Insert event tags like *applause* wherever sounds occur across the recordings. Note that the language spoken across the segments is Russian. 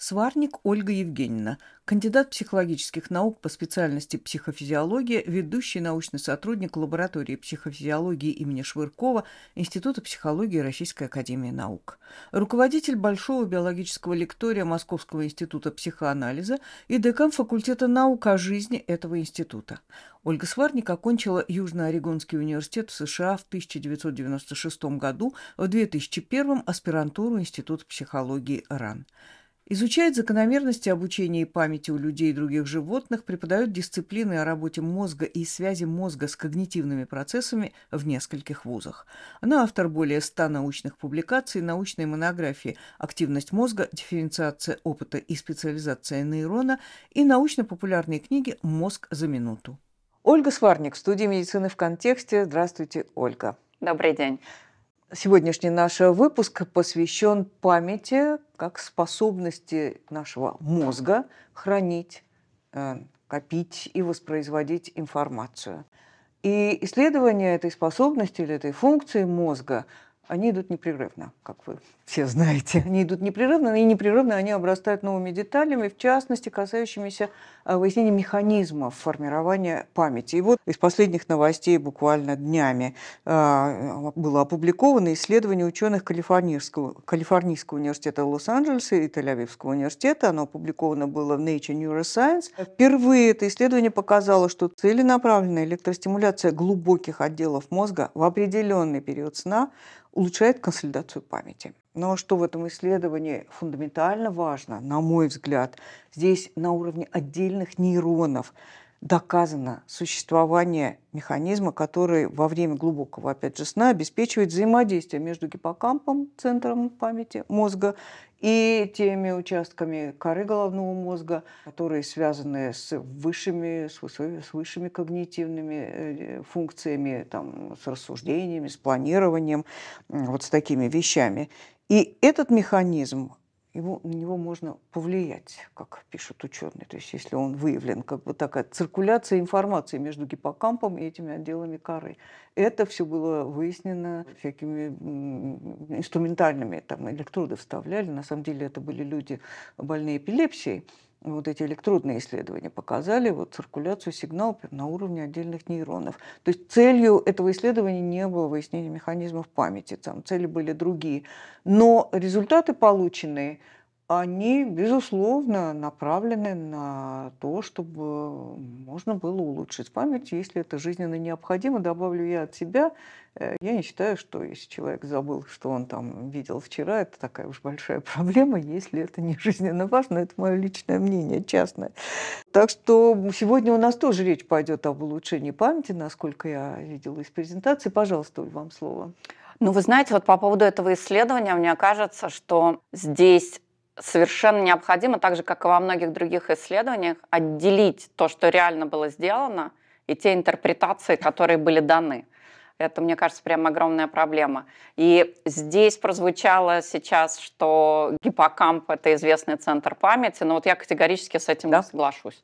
Сварник Ольга Евгеньевна, кандидат психологических наук по специальности психофизиология, ведущий научный сотрудник лаборатории психофизиологии имени Швыркова Института психологии Российской академии наук, руководитель Большого биологического лектория Московского института психоанализа и декан факультета наук о жизни этого института. Ольга Сварник окончила Южно-Орегонский университет в США в 1996 году, в 2001 аспирантуру Института психологии РАН. Изучают закономерности обучения и памяти у людей и других животных, преподают дисциплины о работе мозга и связи мозга с когнитивными процессами в нескольких вузах. Она ну, автор более ста научных публикаций, научной монографии «Активность мозга. Дифференциация опыта и специализация нейрона» и научно-популярной книги «Мозг за минуту». Ольга Сварник, студия медицины в контексте. Здравствуйте, Ольга. Добрый день. Сегодняшний наш выпуск посвящен памяти как способности нашего мозга хранить, э, копить и воспроизводить информацию. И исследование этой способности или этой функции мозга они идут непрерывно, как вы все знаете. Они идут непрерывно, и непрерывно они обрастают новыми деталями, в частности, касающимися а, выяснения механизмов формирования памяти. И вот из последних новостей буквально днями а, было опубликовано исследование ученых Калифорнийского, Калифорнийского университета Лос-Анджелеса и Тель-Авивского университета. Оно опубликовано было в Nature Neuroscience. Впервые это исследование показало, что целенаправленная электростимуляция глубоких отделов мозга в определенный период сна улучшает консолидацию памяти. Но что в этом исследовании фундаментально важно, на мой взгляд, здесь на уровне отдельных нейронов доказано существование механизма, который во время глубокого, опять же, сна обеспечивает взаимодействие между гиппокампом, центром памяти мозга, и теми участками коры головного мозга, которые связаны с высшими, с, высшими когнитивными э, функциями, там, с рассуждениями, с планированием, вот с такими вещами. И этот механизм его, на него можно повлиять, как пишут ученые. То есть если он выявлен, как бы такая циркуляция информации между гиппокампом и этими отделами коры. Это все было выяснено всякими инструментальными, там электроды вставляли. На самом деле это были люди больные эпилепсией, вот эти электродные исследования показали вот циркуляцию сигналов на уровне отдельных нейронов. То есть целью этого исследования не было выяснение механизмов памяти, там цели были другие. Но результаты полученные – они, безусловно, направлены на то, чтобы можно было улучшить память, если это жизненно необходимо. Добавлю я от себя, э, я не считаю, что если человек забыл, что он там видел вчера, это такая уж большая *laughs* проблема, если это не жизненно важно, это мое личное мнение, частное. Так что сегодня у нас тоже речь пойдет об улучшении памяти, насколько я видела из презентации. Пожалуйста, Оль, вам слово. Ну, вы знаете, вот по поводу этого исследования, мне кажется, что здесь совершенно необходимо, так же, как и во многих других исследованиях, отделить то, что реально было сделано, и те интерпретации, которые были даны. Это, мне кажется, прям огромная проблема. И здесь прозвучало сейчас, что гиппокамп – это известный центр памяти, но вот я категорически с этим да? не соглашусь.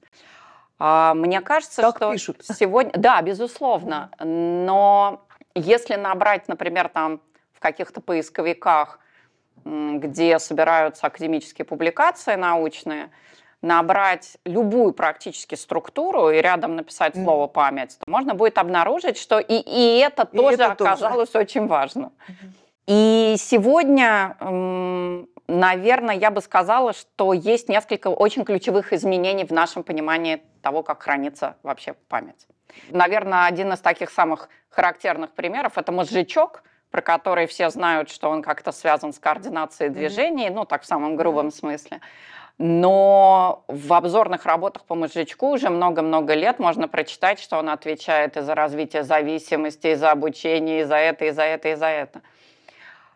А, мне кажется, так что пишут. сегодня... Да, безусловно. Но если набрать, например, там в каких-то поисковиках где собираются академические публикации научные, набрать любую практически структуру и рядом написать слово «память», то можно будет обнаружить, что и, и это и тоже это оказалось тоже. очень важно. И сегодня, наверное, я бы сказала, что есть несколько очень ключевых изменений в нашем понимании того, как хранится вообще память. Наверное, один из таких самых характерных примеров – это мозжечок – про который все знают, что он как-то связан с координацией движений, mm-hmm. ну так в самом грубом смысле. Но в обзорных работах по мозжечку уже много-много лет можно прочитать, что он отвечает и за развитие зависимости, и за обучение, и за это, и за это, и за это.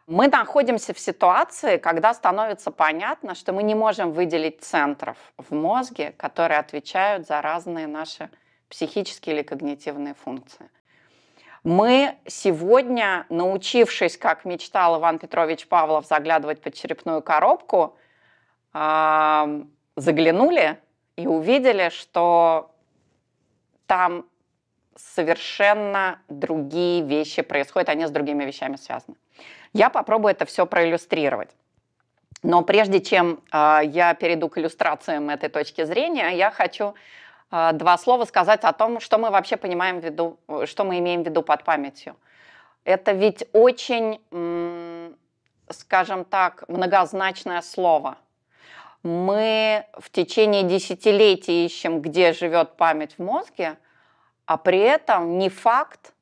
Мы находимся в ситуации, когда становится понятно, что мы не можем выделить центров в мозге, которые отвечают за разные наши психические или когнитивные функции. Мы сегодня, научившись, как мечтал Иван Петрович Павлов, заглядывать под черепную коробку, а, заглянули и увидели, что там совершенно другие вещи происходят, они с другими вещами связаны. Я попробую это все проиллюстрировать. Но прежде чем э, я перейду к иллюстрациям этой точки зрения, я хочу Э, два слова сказать о том, что мы вообще понимаем в виду, э, что мы имеем в виду под памятью. Это ведь очень, скажем так, многозначное слово. Мы в течение десятилетий ищем, где живет память в мозге, а при этом не факт,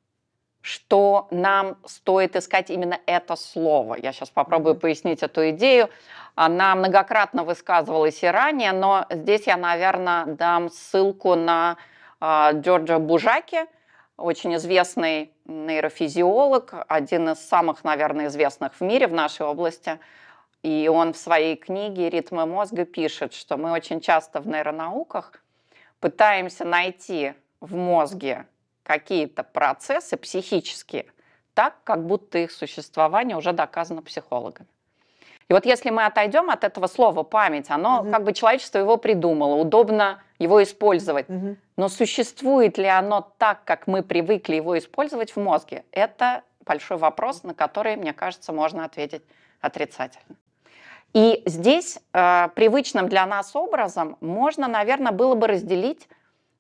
что нам стоит искать именно это слово. Я сейчас попробую пояснить эту идею. Она многократно высказывалась и ранее, но здесь я, наверное, дам ссылку на а, Джорджа Бужаки, очень известный нейрофизиолог, один из самых, наверное, известных в мире в нашей области. И он в своей книге «Ритмы мозга» пишет, что мы очень часто в нейронауках пытаемся найти в мозге какие-то процессы психические так, как будто их существование уже доказано психологами. И вот если мы отойдем от этого слова память, оно угу. как бы человечество его придумало, удобно его использовать. Угу. Но существует ли оно так, как мы привыкли его использовать в мозге? Это большой вопрос, на который, мне кажется, можно ответить отрицательно. И здесь э, привычным для нас образом можно, наверное, было бы разделить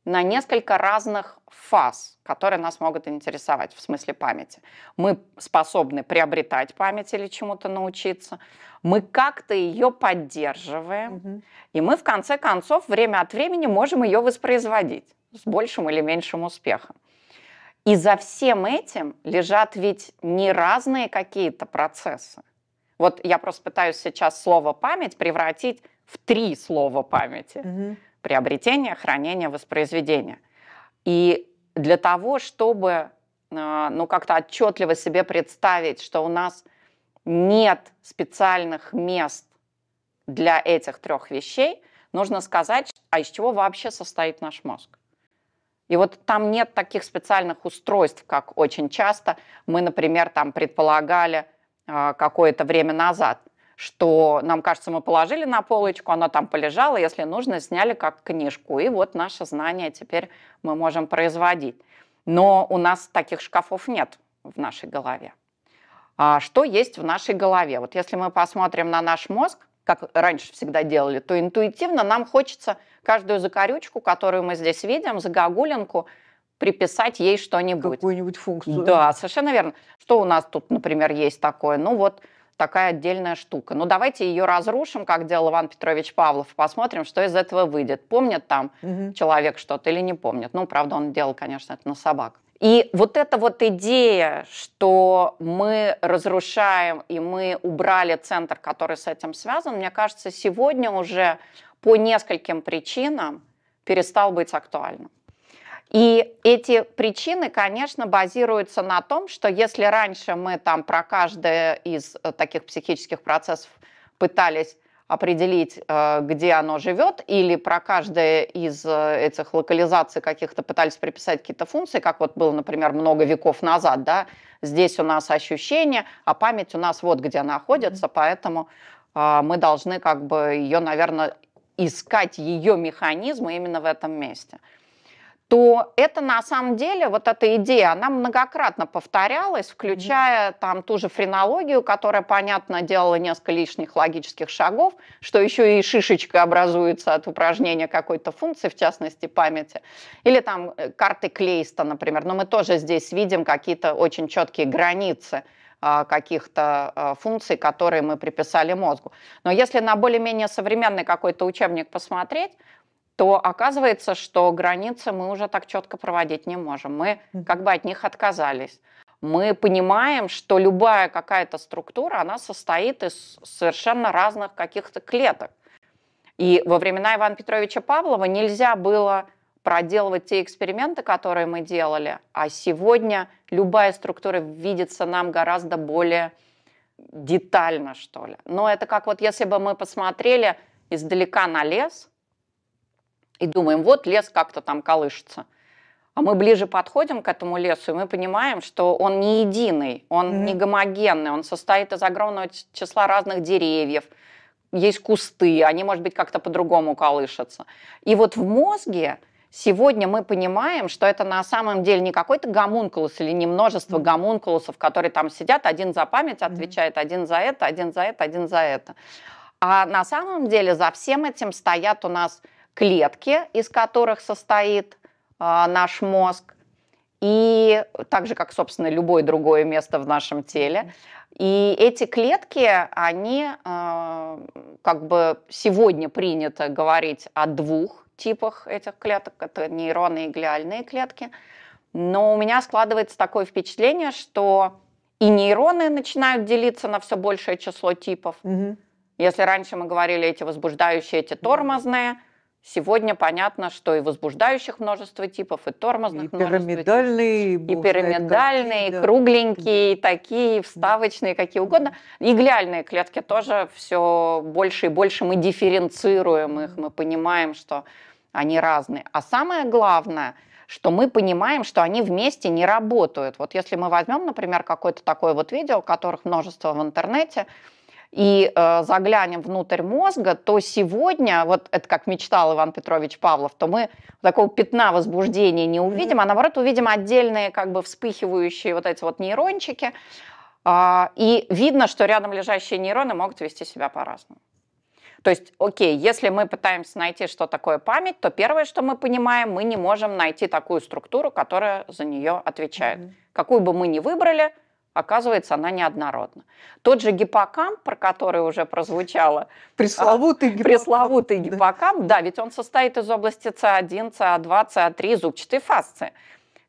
на несколько разных фаз, которые нас могут интересовать в смысле памяти. Мы способны приобретать память или чему-то научиться, мы как-то ее поддерживаем, угу. и мы в конце концов время от времени можем ее воспроизводить с большим или меньшим успехом. И за всем этим лежат ведь не разные какие-то процессы. Вот я просто пытаюсь сейчас слово память превратить в три слова памяти. Угу приобретения, хранения, воспроизведения. И для того, чтобы э, ну, как-то отчетливо себе представить, что у нас нет специальных мест для этих трех вещей, нужно сказать, а из чего вообще состоит наш мозг. И вот там нет таких специальных устройств, как очень часто мы, например, там предполагали э, какое-то время назад, что нам кажется, мы положили на полочку, она там полежала, если нужно, сняли как книжку. И вот наше знание теперь мы можем производить. Но у нас таких шкафов нет в нашей голове. А что есть в нашей голове? Вот если мы посмотрим на наш мозг, как раньше всегда делали, то интуитивно нам хочется каждую закорючку, которую мы здесь видим, загогулинку, приписать ей что-нибудь. Какую-нибудь функцию. Да, совершенно верно. Что у нас тут, например, есть такое? Ну вот такая отдельная штука. Но ну, давайте ее разрушим, как делал Иван Петрович Павлов, посмотрим, что из этого выйдет. Помнит там угу. человек что-то или не помнит? Ну, правда, он делал, конечно, это на собак. И вот эта вот идея, что мы разрушаем и мы убрали центр, который с этим связан, мне кажется, сегодня уже по нескольким причинам перестал быть актуальным. И эти причины, конечно, базируются на том, что если раньше мы там про каждое из э, таких психических процессов пытались определить, э, где оно живет, или про каждое из э, этих локализаций каких-то пытались приписать какие-то функции, как вот было, например, много веков назад, да, здесь у нас ощущение, а память у нас вот где находится, поэтому а, мы должны как бы ее, наверное, искать ее механизмы именно в этом месте то это на самом деле, вот эта идея, она многократно повторялась, включая там ту же френологию, которая, понятно, делала несколько лишних логических шагов, что еще и шишечка образуется от упражнения какой-то функции, в частности, памяти. Или там э, карты Клейста, например. Но мы тоже здесь видим какие-то очень четкие границы а, каких-то а, функций, которые мы приписали мозгу. Но если на более-менее современный какой-то учебник посмотреть, то оказывается, что границы мы уже так четко проводить не можем. Мы как бы от них отказались. Мы понимаем, что любая какая-то структура, она состоит из совершенно разных каких-то клеток. И во времена Ивана Петровича Павлова нельзя было проделывать те эксперименты, которые мы делали, а сегодня любая структура видится нам гораздо более детально, что ли. Но это как вот если бы мы посмотрели издалека на лес – и думаем, вот лес как-то там колышется. А мы ближе подходим к этому лесу, и мы понимаем, что он не единый, он mm-hmm. не гомогенный, он состоит из огромного числа разных деревьев, есть кусты, они, может быть, как-то по-другому колышутся. И вот в мозге сегодня мы понимаем, что это на самом деле не какой-то гомункулус или не множество гомункулусов, которые там сидят, один за память отвечает, один за это, один за это, один за это. А на самом деле за всем этим стоят у нас клетки, из которых состоит а, наш мозг, и так же, как, собственно, любое другое место в нашем теле. И эти клетки, они, а, как бы сегодня принято говорить о двух типах этих клеток, это нейроны и глиальные клетки, но у меня складывается такое впечатление, что и нейроны начинают делиться на все большее число типов. Угу. Если раньше мы говорили эти возбуждающие, эти тормозные, Сегодня понятно, что и возбуждающих множество типов, и тормозных и пирамидальные, типов, и пирамидальные, и кругленькие, да. такие, вставочные, какие угодно. Игляльные клетки тоже все больше и больше мы дифференцируем их, мы понимаем, что они разные. А самое главное, что мы понимаем, что они вместе не работают. Вот если мы возьмем, например, какое-то такое вот видео, которых множество в интернете, и э, заглянем внутрь мозга, то сегодня, вот это как мечтал Иван Петрович Павлов, то мы такого пятна возбуждения не увидим, а наоборот увидим отдельные как бы вспыхивающие вот эти вот нейрончики. Э, и видно, что рядом лежащие нейроны могут вести себя по-разному. То есть, окей, если мы пытаемся найти, что такое память, то первое, что мы понимаем, мы не можем найти такую структуру, которая за нее отвечает. Mm-hmm. Какую бы мы ни выбрали, Оказывается, она неоднородна. Тот же гиппокамп, про который уже прозвучало. *laughs* Пресловутый гиппокамп. Пресловутый гиппокамп, да. да, ведь он состоит из области С1, С2, С3, зубчатой фасции.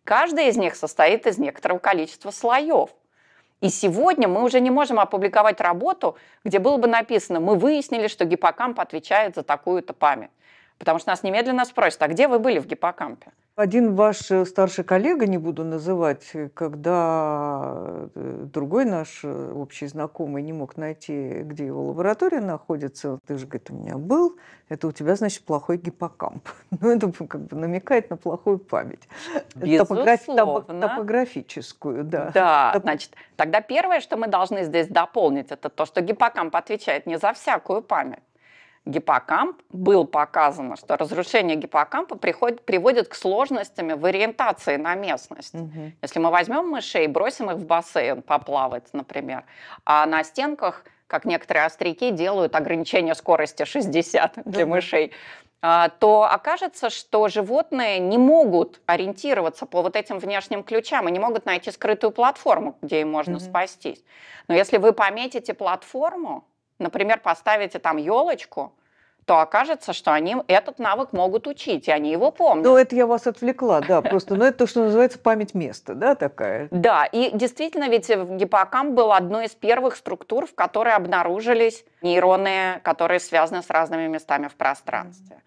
Каждая из них состоит из некоторого количества слоев. И сегодня мы уже не можем опубликовать работу, где было бы написано, мы выяснили, что гиппокамп отвечает за такую-то память. Потому что нас немедленно спросят, а где вы были в гиппокампе? Один ваш э, старший коллега, не буду называть, э, когда э, другой наш общий знакомый не мог найти, где его лаборатория находится, ты же, говорит, у меня был, это у тебя, значит, плохой гиппокамп. *laughs* Ну, это как бы намекает на плохую память. Топограф... Топографическую, да. Да, Топ... значит, тогда первое, что мы должны здесь дополнить, это то, что гиппокамп отвечает не за всякую память гиппокамп, было показано, что разрушение гиппокампа приходит, приводит к сложностям в ориентации на местность. Угу. Если мы возьмем мышей и бросим их в бассейн поплавать, например, а на стенках, как некоторые остряки делают ограничение скорости 60 для мышей, а, то окажется, что животные не могут ориентироваться по вот этим внешним ключам и не могут найти скрытую платформу, где им можно mm-hmm. спастись. Но если вы пометите платформу, например, поставите там елочку, то окажется, что они этот навык могут учить, и они его помнят. Ну, это я вас отвлекла, да, *laughs* просто, но ну, это то, что называется память места, да, такая? Да, и действительно, ведь гиппокамп был одной из первых структур, в которой обнаружились нейроны, которые связаны с разными местами в пространстве.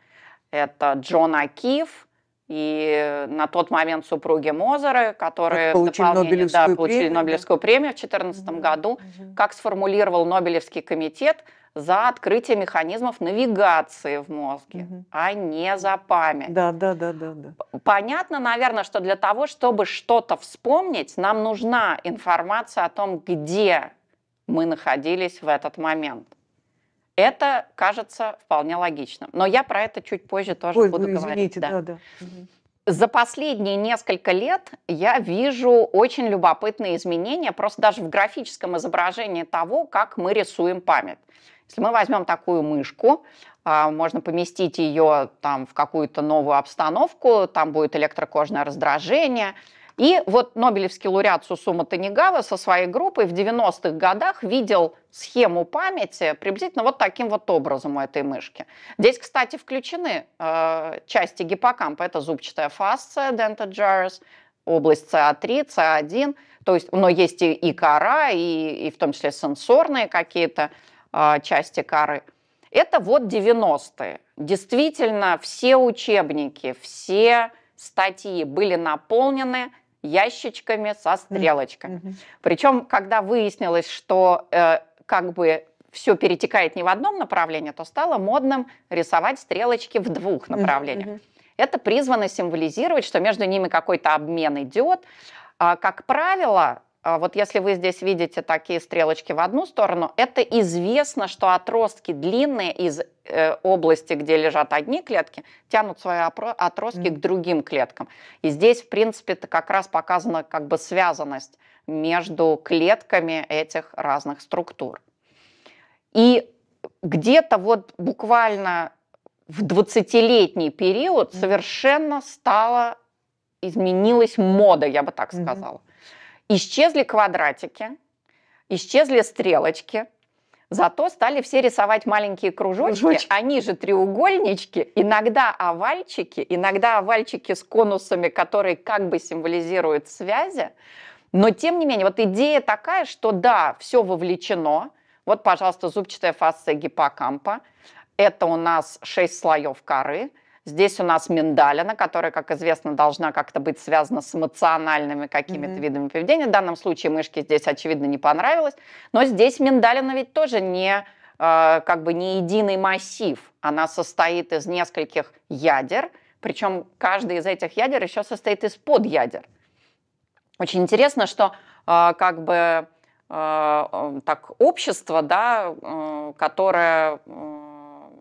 Это Джон Акиф, и на тот момент супруги Мозера, которые получили Нобелевскую, да, получили премию, Нобелевскую да? премию в 2014 mm году, mm как сформулировал Нобелевский комитет за открытие механизмов навигации в мозге, mm а не за память. Да, да, да, да, да. Понятно, наверное, что для того, чтобы что-то вспомнить, нам нужна информация о том, где мы находились в этот момент. Это кажется вполне логичным. Но я про это чуть позже тоже Ой, буду ну, извините, говорить. Да. Да, да. За последние несколько лет я вижу очень любопытные изменения, просто даже в графическом изображении того, как мы рисуем память. Если мы возьмем такую мышку, а, можно поместить ее там, в какую-то новую обстановку, там будет электрокожное раздражение – и вот Нобелевский лауреат Сусума Танигава со своей группой в 90-х годах видел схему памяти приблизительно вот таким вот образом у этой мышки. Здесь, кстати, включены э, части гиппокампа. Это зубчатая фасция dentagerus, область СА3, СА1. То есть, но есть и, и кора, и, и в том числе сенсорные какие-то э, части коры. Это вот 90-е. Действительно, все учебники, все статьи были наполнены ящичками со стрелочками. Mm-hmm. Причем, когда выяснилось, что э, как бы все перетекает не в одном направлении, то стало модным рисовать стрелочки в двух направлениях. Mm-hmm. Это призвано символизировать, что между ними какой-то обмен идет. А, как правило, а вот если вы здесь видите такие стрелочки в одну сторону, это известно, что отростки длинные из э, области, где лежат одни клетки, тянут свои отростки mm. к другим клеткам. И здесь, в принципе, это как раз показана как бы связанность между клетками этих разных структур. И где-то вот буквально в 20-летний период совершенно стала, изменилась мода, я бы так сказала. Mm-hmm Исчезли квадратики, исчезли стрелочки, зато стали все рисовать маленькие кружочки, кружочки, они же треугольнички, иногда овальчики, иногда овальчики с конусами, которые как бы символизируют связи. Но тем не менее, вот идея такая, что да, все вовлечено. Вот, пожалуйста, зубчатая фасция гиппокампа. Это у нас шесть слоев коры. Здесь у нас миндалина, которая, как известно, должна как-то быть связана с эмоциональными какими-то mm-hmm. видами поведения. В данном случае мышке здесь, очевидно, не понравилось. Но здесь миндалина ведь тоже не э, как бы не единый массив. Она состоит из нескольких ядер, причем каждый из этих ядер еще состоит из подядер. Очень интересно, что э, как бы э, так общество, да, которое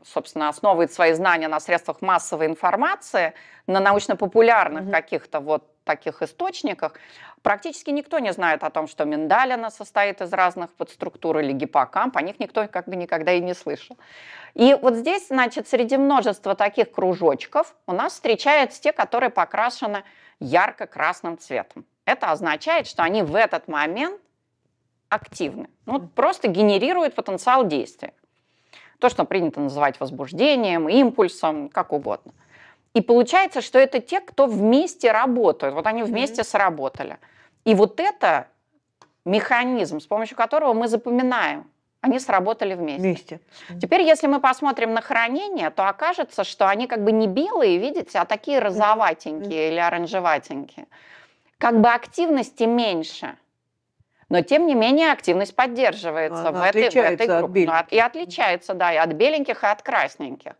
собственно, основывает свои знания на средствах массовой информации, на научно-популярных mm-hmm. каких-то вот таких источниках, практически никто не знает о том, что миндалина состоит из разных подструктур или гиппокамп, о них никто как бы никогда и не слышал. И вот здесь, значит, среди множества таких кружочков у нас встречаются те, которые покрашены ярко-красным цветом. Это означает, что они в этот момент активны, ну, просто генерируют потенциал действия. То, что принято называть возбуждением, импульсом, как угодно. И получается, что это те, кто вместе работают. Вот они вместе mm-hmm. сработали. И вот это механизм, с помощью которого мы запоминаем, они сработали вместе. Вместе. Теперь, если мы посмотрим на хранение, то окажется, что они как бы не белые, видите, а такие розоватенькие mm-hmm. или оранжеватенькие. Как бы активности меньше но тем не менее активность поддерживается Она в этой, в этой группе. Ну, от и отличается, да, и от беленьких, и от красненьких.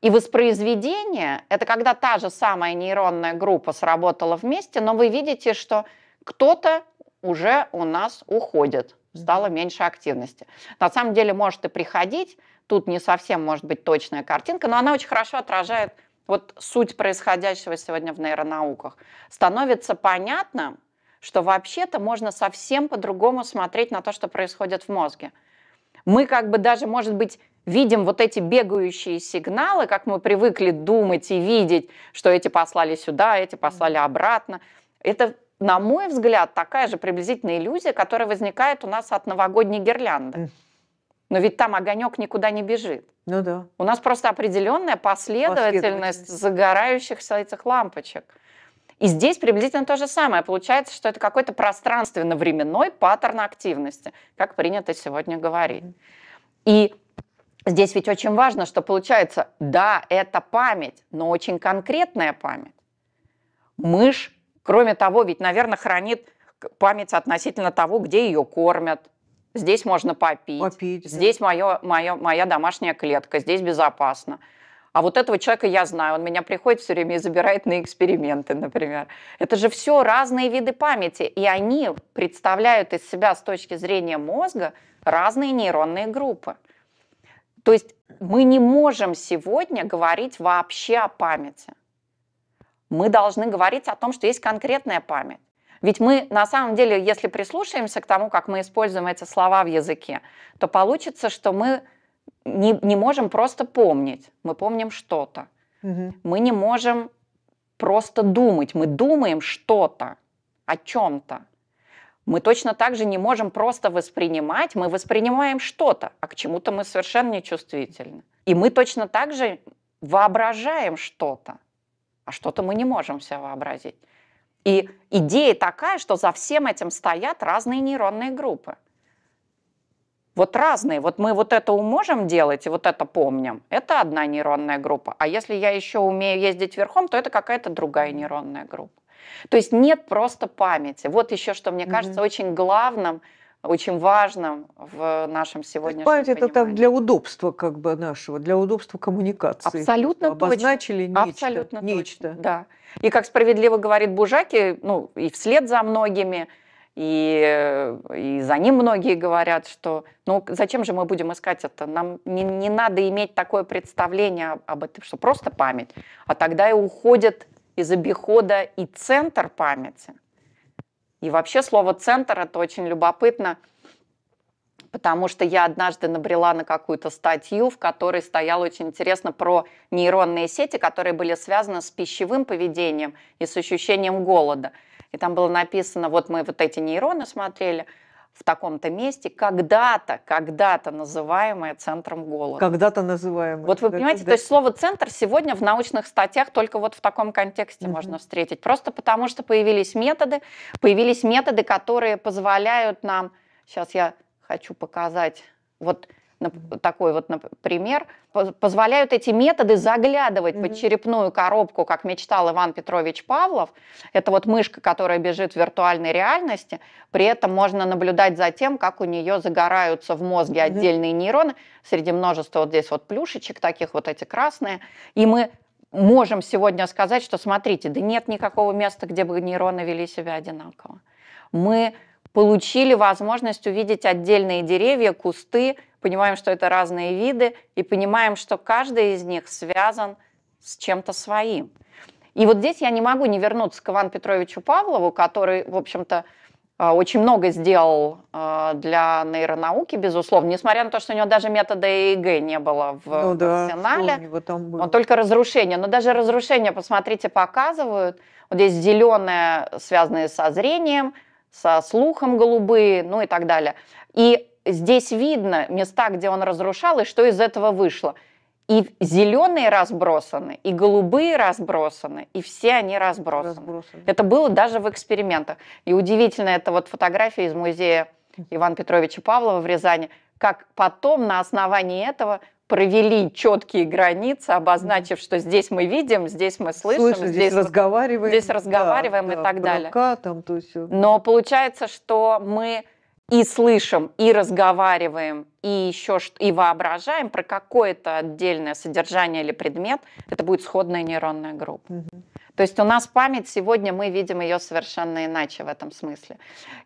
И воспроизведение – это когда та же самая нейронная группа сработала вместе, но вы видите, что кто-то уже у нас уходит, стало меньше активности. На самом деле может и приходить, тут не совсем может быть точная картинка, но она очень хорошо отражает вот суть происходящего сегодня в нейронауках. Становится понятно, что вообще-то можно совсем по-другому смотреть на то, что происходит в мозге. Мы как бы даже, может быть, видим вот эти бегающие сигналы, как мы привыкли думать и видеть, что эти послали сюда, эти послали обратно. Это, на мой взгляд, такая же приблизительная иллюзия, которая возникает у нас от новогодней гирлянды. Но ведь там огонек никуда не бежит. Ну да. У нас просто определенная последовательность, последовательность. загорающихся этих лампочек. И здесь приблизительно то же самое. Получается, что это какой-то пространственно-временной паттерн активности, как принято сегодня говорить. И здесь ведь очень важно, что получается, да, это память, но очень конкретная память. Мышь, кроме того, ведь, наверное, хранит память относительно того, где ее кормят, Здесь можно попить. попить здесь да. моё, моё, моя домашняя клетка, здесь безопасно а вот этого человека я знаю, он меня приходит все время и забирает на эксперименты, например. Это же все разные виды памяти, и они представляют из себя с точки зрения мозга разные нейронные группы. То есть мы не можем сегодня говорить вообще о памяти. Мы должны говорить о том, что есть конкретная память. Ведь мы на самом деле, если прислушаемся к тому, как мы используем эти слова в языке, то получится, что мы не, не можем просто помнить, мы помним что-то. Угу. Мы не можем просто думать, мы думаем что-то, о чем-то. Мы точно так же не можем просто воспринимать, мы воспринимаем что-то, а к чему-то мы совершенно не чувствительны. И мы точно так же воображаем что-то, а что-то мы не можем себе вообразить. И идея такая, что за всем этим стоят разные нейронные группы вот разные. Вот мы вот это можем делать и вот это помним. Это одна нейронная группа. А если я еще умею ездить верхом, то это какая-то другая нейронная группа. То есть нет просто памяти. Вот еще что мне кажется mm-hmm. очень главным, очень важным в нашем сегодняшнем Память понимании. это так для удобства как бы нашего, для удобства коммуникации. Абсолютно точно. Обозначили нечто. Абсолютно нечто. Точно, да. И как справедливо говорит Бужаки, ну и вслед за многими – и, и за ним многие говорят, что ну зачем же мы будем искать это? Нам не, не надо иметь такое представление об этом, что просто память. А тогда и уходит из обихода и центр памяти. И вообще слово «центр» — это очень любопытно, потому что я однажды набрела на какую-то статью, в которой стояло очень интересно про нейронные сети, которые были связаны с пищевым поведением и с ощущением голода – и там было написано, вот мы вот эти нейроны смотрели, в таком-то месте, когда-то, когда-то называемое центром голода. Когда-то называемое. Вот вы да, понимаете, когда... то есть слово «центр» сегодня в научных статьях только вот в таком контексте mm-hmm. можно встретить. Просто потому, что появились методы, появились методы, которые позволяют нам... Сейчас я хочу показать. Вот такой вот пример, позволяют эти методы заглядывать mm-hmm. под черепную коробку, как мечтал Иван Петрович Павлов. Это вот мышка, которая бежит в виртуальной реальности. При этом можно наблюдать за тем, как у нее загораются в мозге mm-hmm. отдельные нейроны. Среди множества вот здесь вот плюшечек таких, вот эти красные. И мы можем сегодня сказать, что смотрите, да нет никакого места, где бы нейроны вели себя одинаково. Мы получили возможность увидеть отдельные деревья, кусты, понимаем, что это разные виды, и понимаем, что каждый из них связан с чем-то своим. И вот здесь я не могу не вернуться к Ивану Петровичу Павлову, который, в общем-то, а, очень много сделал а, для нейронауки, безусловно, несмотря на то, что у него даже метода ЭЭГ не было в ну, да, арсенале. Он только разрушение. Но даже разрушение, посмотрите, показывают. Вот здесь зеленое, связанное со зрением, со слухом голубые, ну и так далее. И здесь видно места, где он разрушал, и что из этого вышло. И зеленые разбросаны, и голубые разбросаны, и все они разбросаны. разбросаны. Это было даже в экспериментах. И удивительно, это вот фотография из музея Ивана Петровича Павлова в Рязани, как потом на основании этого провели четкие границы, обозначив, что здесь мы видим, здесь мы слышим, Слышно, здесь, здесь разговариваем, здесь разговариваем да, и да, так далее. Там, то есть... Э. Но получается, что мы и слышим, и разговариваем, и еще и воображаем про какое-то отдельное содержание или предмет, это будет сходная нейронная группа. Угу. То есть у нас память сегодня мы видим ее совершенно иначе в этом смысле.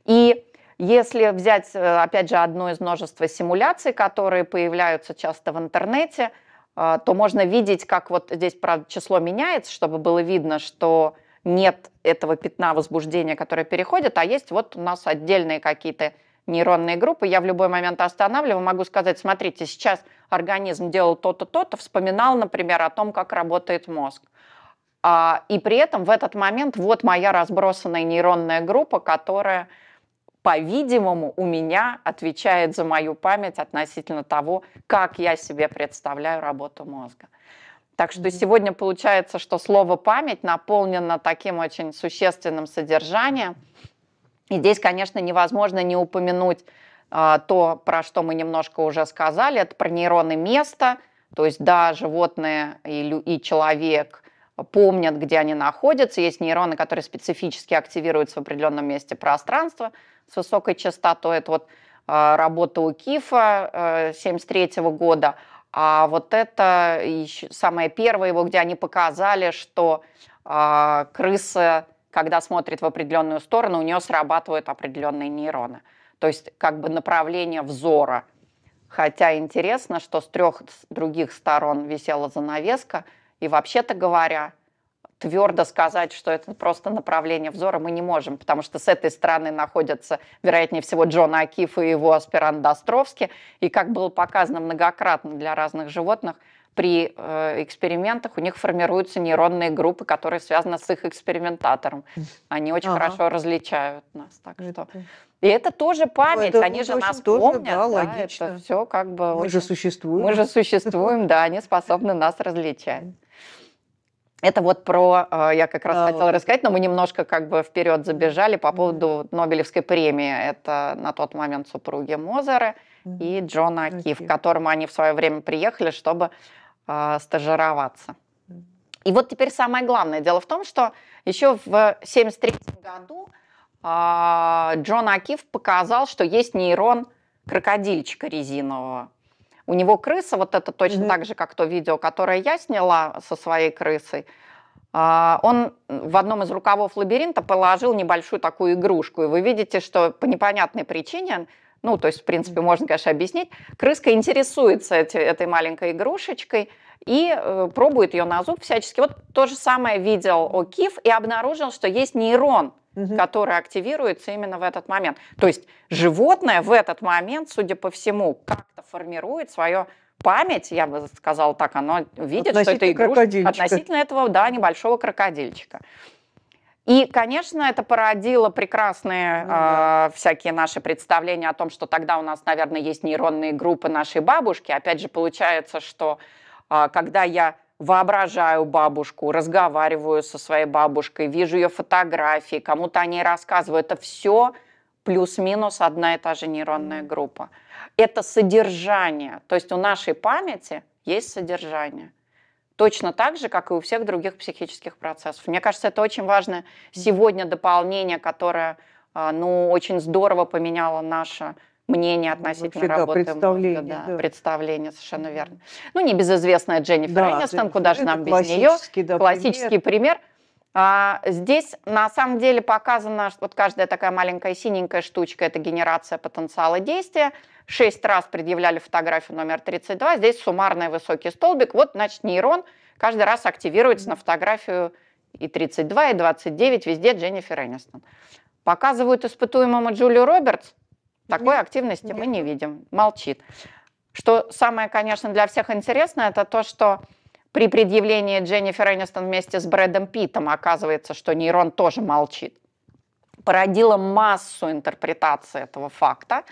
И если взять, э, опять же, одно из множества симуляций, которые появляются часто в интернете, э, то можно видеть, как вот здесь, правда, число меняется, чтобы было видно, что нет этого пятна возбуждения, которое переходит, а есть вот у нас отдельные какие-то нейронные группы, я в любой момент останавливаю, могу сказать, смотрите, сейчас организм делал то-то, то-то, вспоминал, например, о том, как работает мозг. А, и при этом в этот момент вот моя разбросанная нейронная группа, которая, по-видимому, у меня отвечает за мою память относительно того, как я себе представляю работу мозга. Так что сегодня получается, что слово «память» наполнено таким очень существенным содержанием – и здесь, конечно, невозможно не упомянуть а, то, про что мы немножко уже сказали, это про нейроны места, то есть да, животные и, человек помнят, где они находятся, есть нейроны, которые специфически активируются в определенном месте пространства с высокой частотой, это вот а, работа у Кифа 73 э, года, а вот это еще, самое первое его, где они показали, что а, крысы когда смотрит в определенную сторону, у нее срабатывают определенные нейроны. То есть как бы направление взора. Хотя интересно, что с трех других сторон висела занавеска, и вообще-то говоря, твердо сказать, что это просто направление взора мы не можем, потому что с этой стороны находятся, вероятнее всего, Джон Акиф и его аспирант Достровский. И как было показано многократно для разных животных – при э, экспериментах у них формируются нейронные группы, которые связаны с их экспериментатором. Они очень ага. хорошо различают нас. Так что... И это тоже память, это, они это же нас тоже, помнят. Да, да, логично. Это все как бы... Мы очень... же существуем. Мы же существуем, да, они способны нас различать. Это вот про, э, я как раз да, хотела вот. рассказать, но мы немножко как бы вперед забежали по поводу Нобелевской премии. Это на тот момент супруги Мозера и Джона Киф, okay. к которому они в свое время приехали, чтобы э, стажироваться. И вот теперь самое главное. Дело в том, что еще в 1973 году э, Джон Акиф показал, что есть нейрон крокодильчика резинового. У него крыса, вот это точно mm-hmm. так же, как то видео, которое я сняла со своей крысой, а, он в одном из рукавов лабиринта положил небольшую такую игрушку. И вы видите, что по непонятной причине ну, то есть, в принципе, можно, конечно, объяснить. Крыска интересуется этой маленькой игрушечкой, и э, пробует ее на зуб всячески. Вот то же самое видел О'Кив и обнаружил, что есть нейрон, угу. который активируется именно в этот момент. То есть животное в этот момент, судя по всему, как-то формирует свое память, я бы сказала так, оно видит, что это игрушка относительно этого, да, небольшого крокодильчика. И, конечно, это породило прекрасные mm-hmm. э, всякие наши представления о том, что тогда у нас, наверное, есть нейронные группы нашей бабушки. Опять же, получается, что э, когда я воображаю бабушку, разговариваю со своей бабушкой, вижу ее фотографии, кому-то о ней рассказываю, это все плюс-минус одна и та же нейронная группа. Это содержание. То есть у нашей памяти есть содержание точно так же, как и у всех других психических процессов. Мне кажется, это очень важное сегодня дополнение, которое а, ну, очень здорово поменяло наше мнение относительно Вообще, работы да, представление, мозга. Да, да. Представление, совершенно верно. Ну, небезызвестная Дженнифер да, Энистон, куда же нам без нее. Да, классический пример. пример а, здесь на самом деле показано, что вот каждая такая маленькая синенькая штучка – это генерация потенциала действия. Шесть раз предъявляли фотографию номер 32. Здесь суммарный высокий столбик. Вот, значит, нейрон каждый раз активируется на фотографию и 32, и 29, везде Дженнифер Энистон. Показывают испытуемому Джулию Робертс. Такой нет, активности нет. мы не видим. Молчит. Что самое, конечно, для всех интересное, это то, что при предъявлении Дженнифер Энистон вместе с Брэдом Питтом оказывается, что нейрон тоже молчит породила массу интерпретаций этого факта.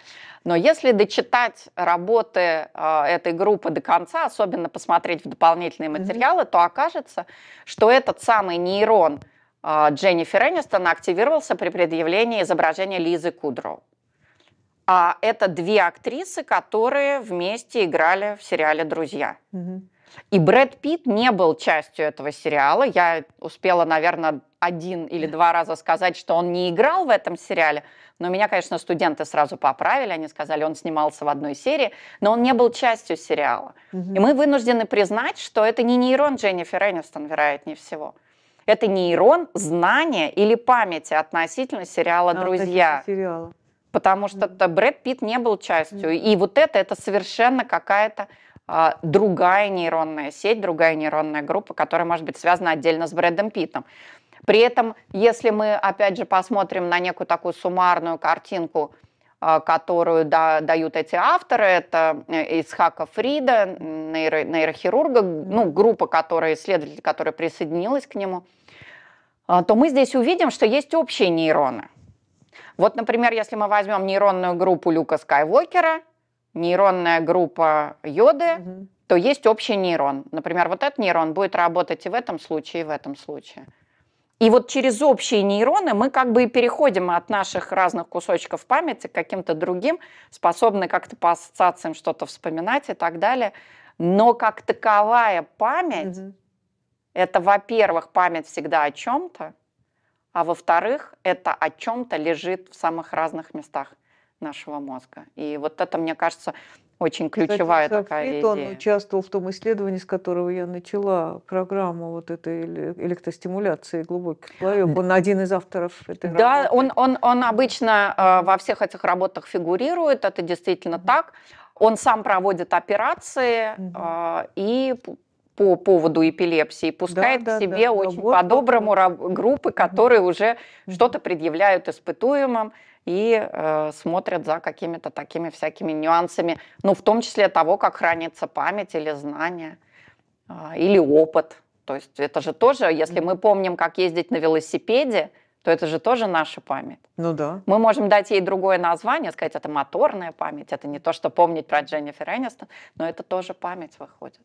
Но если дочитать работы э, этой группы до конца, особенно посмотреть в дополнительные материалы, mm-hmm. то окажется, что этот самый нейрон э, Дженнифер Энистон активировался при предъявлении изображения Лизы Кудроу. А это две актрисы, которые вместе играли в сериале «Друзья». Mm-hmm. И Брэд Питт не был частью этого сериала. Я успела, наверное, один или два раза сказать, что он не играл в этом сериале. Но меня, конечно, студенты сразу поправили. Они сказали, он снимался в одной серии, но он не был частью сериала. Угу. И мы вынуждены признать, что это не нейрон Дженнифер Энистон, вероятнее всего. Это нейрон знания или памяти относительно сериала а, «Друзья». Сериала. Потому что Брэд Питт не был частью. Mm. И вот это, это совершенно какая-то а, другая нейронная сеть, другая нейронная группа, которая может быть связана отдельно с Брэдом Питтом. При этом, если мы, опять же, посмотрим на некую такую суммарную картинку, а, которую да, дают эти авторы, это э, Исхака Фрида, нейро, нейрохирурга, ну, группа, которая, исследователь, которая присоединилась к нему, а, то мы здесь увидим, что есть общие нейроны. Вот, например, если мы возьмем нейронную группу Люка Скайуокера – нейронная группа йоды, угу. то есть общий нейрон. Например, вот этот нейрон будет работать и в этом случае, и в этом случае. И вот через общие нейроны мы как бы и переходим от наших разных кусочков памяти к каким-то другим, способны как-то по ассоциациям что-то вспоминать и так далее. Но как таковая память, угу. это, во-первых, память всегда о чем-то, а во-вторых, это о чем-то лежит в самых разных местах нашего мозга. И вот это, мне кажется, очень ключевая Кстати, такая Софит, идея. он участвовал в том исследовании, с которого я начала программу вот этой электростимуляции глубоких слоев. Он один из авторов этой да, работы. Да, он, он, он обычно э, во всех этих работах фигурирует, это действительно mm-hmm. так. Он сам проводит операции mm-hmm. и по поводу эпилепсии, пускает да, к себе да, очень вот, по-доброму да. группы, которые mm-hmm. уже что-то предъявляют испытуемым и э, смотрят за какими-то такими всякими нюансами, ну, в том числе того, как хранится память или знание, э, а, или опыт. То есть это же тоже, если мы помним, как ездить на велосипеде, то это же тоже наша память. Ну да. Мы можем дать ей другое название, сказать, это моторная память, это не то, что помнить про Дженнифер Энистон, но это тоже память выходит.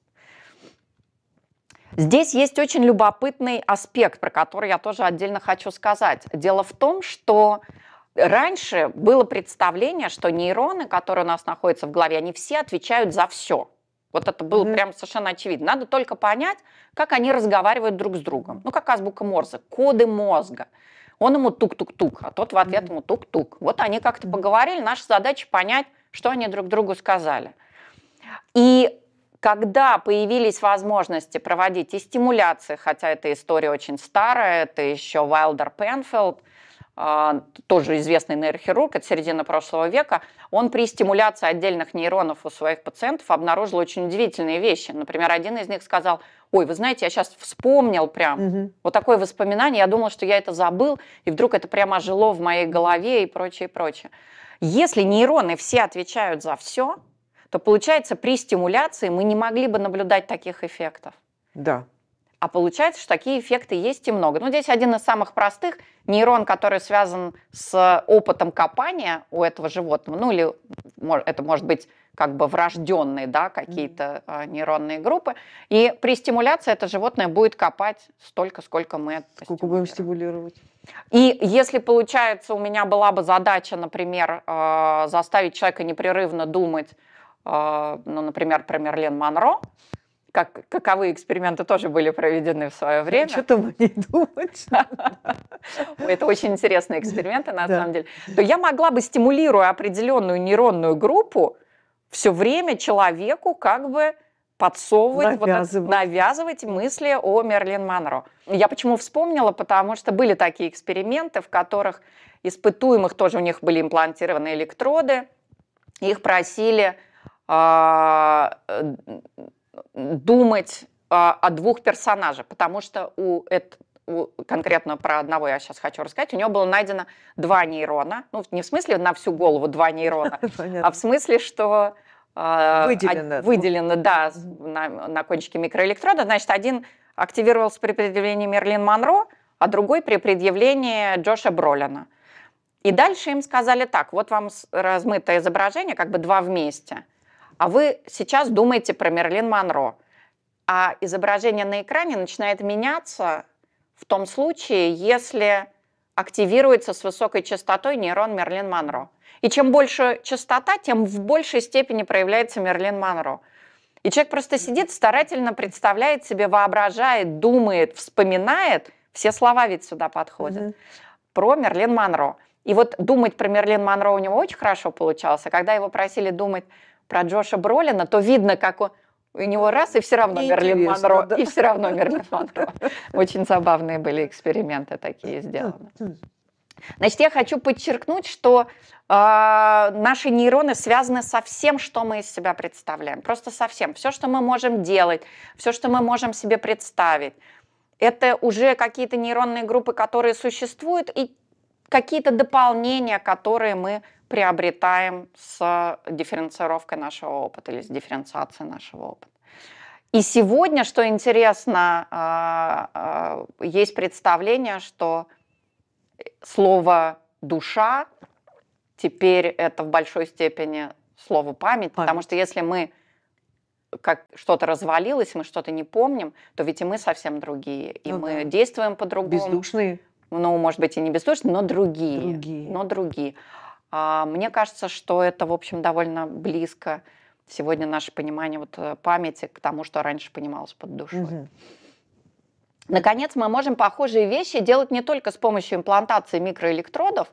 Здесь есть очень любопытный аспект, про который я тоже отдельно хочу сказать. Дело в том, что раньше было представление, что нейроны, которые у нас находятся в голове, они все отвечают за все. Вот это было mm-hmm. прям совершенно очевидно. Надо только понять, как они разговаривают друг с другом. Ну, как азбука Морзе, коды мозга. Он ему тук-тук-тук, а тот в ответ ему тук-тук. Вот они как-то поговорили, наша задача понять, что они друг другу сказали. И когда появились возможности проводить и стимуляции, хотя эта история очень старая, это еще Уайлдер Пенфилд – а, тоже известный нейрохирург от середины прошлого века, он при стимуляции отдельных нейронов у своих пациентов обнаружил очень удивительные вещи. Например, один из них сказал, ой, вы знаете, я сейчас вспомнил прям угу. вот такое воспоминание, я думал, что я это забыл, и вдруг это прямо ожило в моей голове и прочее, и прочее. Если нейроны все отвечают за все, то получается при стимуляции мы не могли бы наблюдать таких эффектов. Да. А получается, что такие эффекты есть и много. Ну, здесь один из самых простых нейрон, который связан с опытом копания у этого животного. Ну, или это может быть как бы врожденные да, какие-то а, нейронные группы. И при стимуляции это животное будет копать столько, сколько мы это Сколько будем стимулировать. И если, получается, у меня была бы задача, например, а, заставить человека непрерывно думать, а, ну, например, про Мерлин Монро, как каковые эксперименты тоже были проведены в свое время. Что-то мы не думать. *laughs* Это очень интересные эксперименты, на самом деле. То я могла бы, стимулируя определенную нейронную группу, все время человеку как бы подсовывать, навязывать. Вот, навязывать мысли о Мерлин Монро. Я почему вспомнила, потому что были такие эксперименты, в которых испытуемых тоже у них были имплантированы электроды, их просили а, э, думать а, о двух персонажах, потому что у, это, у, конкретно про одного я сейчас хочу рассказать, у него было найдено два нейрона, ну не в смысле на всю голову два нейрона, *laughs* а в смысле, что а, выделено, ну. выделено да, на, кончике микроэлектрода, значит, один активировался при предъявлении Мерлин Монро, а другой при предъявлении Джоша Бролина. И дальше им сказали так, вот вам размытое изображение, как бы два вместе – а вы сейчас думаете про Мерлин Монро, а изображение на экране начинает меняться в том случае, если активируется с высокой частотой нейрон Мерлин Монро. И чем больше частота, тем в большей степени проявляется Мерлин Монро. И человек просто сидит, старательно представляет себе, воображает, думает, вспоминает. Все слова ведь сюда подходят. Mm-hmm. Про Мерлин Монро. И вот думать про Мерлин Монро у него очень хорошо получалось. А когда его просили думать про Джоша Бролина, то видно, как он, у него раз, и все равно Мерлин Монро. Да. И все равно Мерлин Монро. Очень забавные были эксперименты такие сделаны. Значит, я хочу подчеркнуть, что э, наши нейроны связаны со всем, что мы из себя представляем. Просто со всем. Все, что мы можем делать, все, что мы можем себе представить. Это уже какие-то нейронные группы, которые существуют, и какие-то дополнения, которые мы приобретаем с дифференцировкой нашего опыта или с дифференциацией нашего опыта. И сегодня, что интересно, а, а, есть представление, что слово «душа» теперь это в большой степени слово «память», память. потому что если мы как что-то развалилось, мы что-то не помним, то ведь и мы совсем другие, и ну, мы да. действуем по-другому. Бездушные. Ну, может быть, и не бездушные, но другие. Другие. Но другие. А, мне кажется, что это, в общем, довольно близко сегодня наше понимание вот э, памяти к тому, что раньше понималось под душой. Угу. Наконец, мы можем похожие вещи делать не только с помощью имплантации микроэлектродов,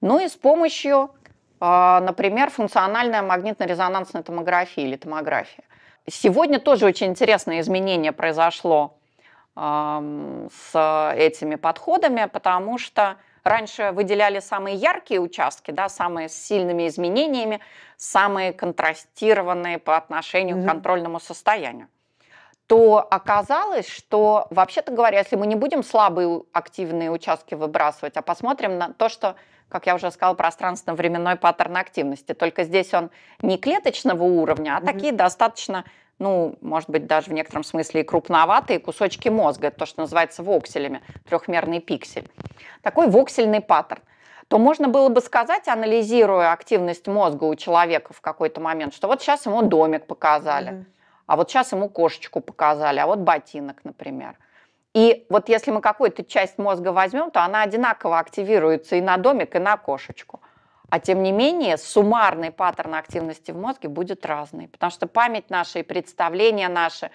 но и с помощью, а, например, функциональной магнитно-резонансной томографии или томографии. Сегодня тоже очень интересное изменение произошло с этими подходами, потому что Раньше выделяли самые яркие участки, да, самые с сильными изменениями, самые контрастированные по отношению mm-hmm. к контрольному состоянию. То оказалось, что, вообще-то говоря, если мы не будем слабые активные участки выбрасывать, а посмотрим на то, что, как я уже сказала, пространственно-временной паттерн активности, только здесь он не клеточного уровня, а mm-hmm. такие достаточно ну, может быть, даже в некотором смысле и крупноватые кусочки мозга, это то, что называется вокселями, трехмерный пиксель. Такой воксельный паттерн то можно было бы сказать, анализируя активность мозга у человека в какой-то момент, что вот сейчас ему домик показали, mm-hmm. а вот сейчас ему кошечку показали, а вот ботинок, например. И вот если мы какую-то часть мозга возьмем, то она одинаково активируется и на домик, и на кошечку. А тем не менее, суммарный паттерн активности в мозге будет разный, потому что память наша и представление наше,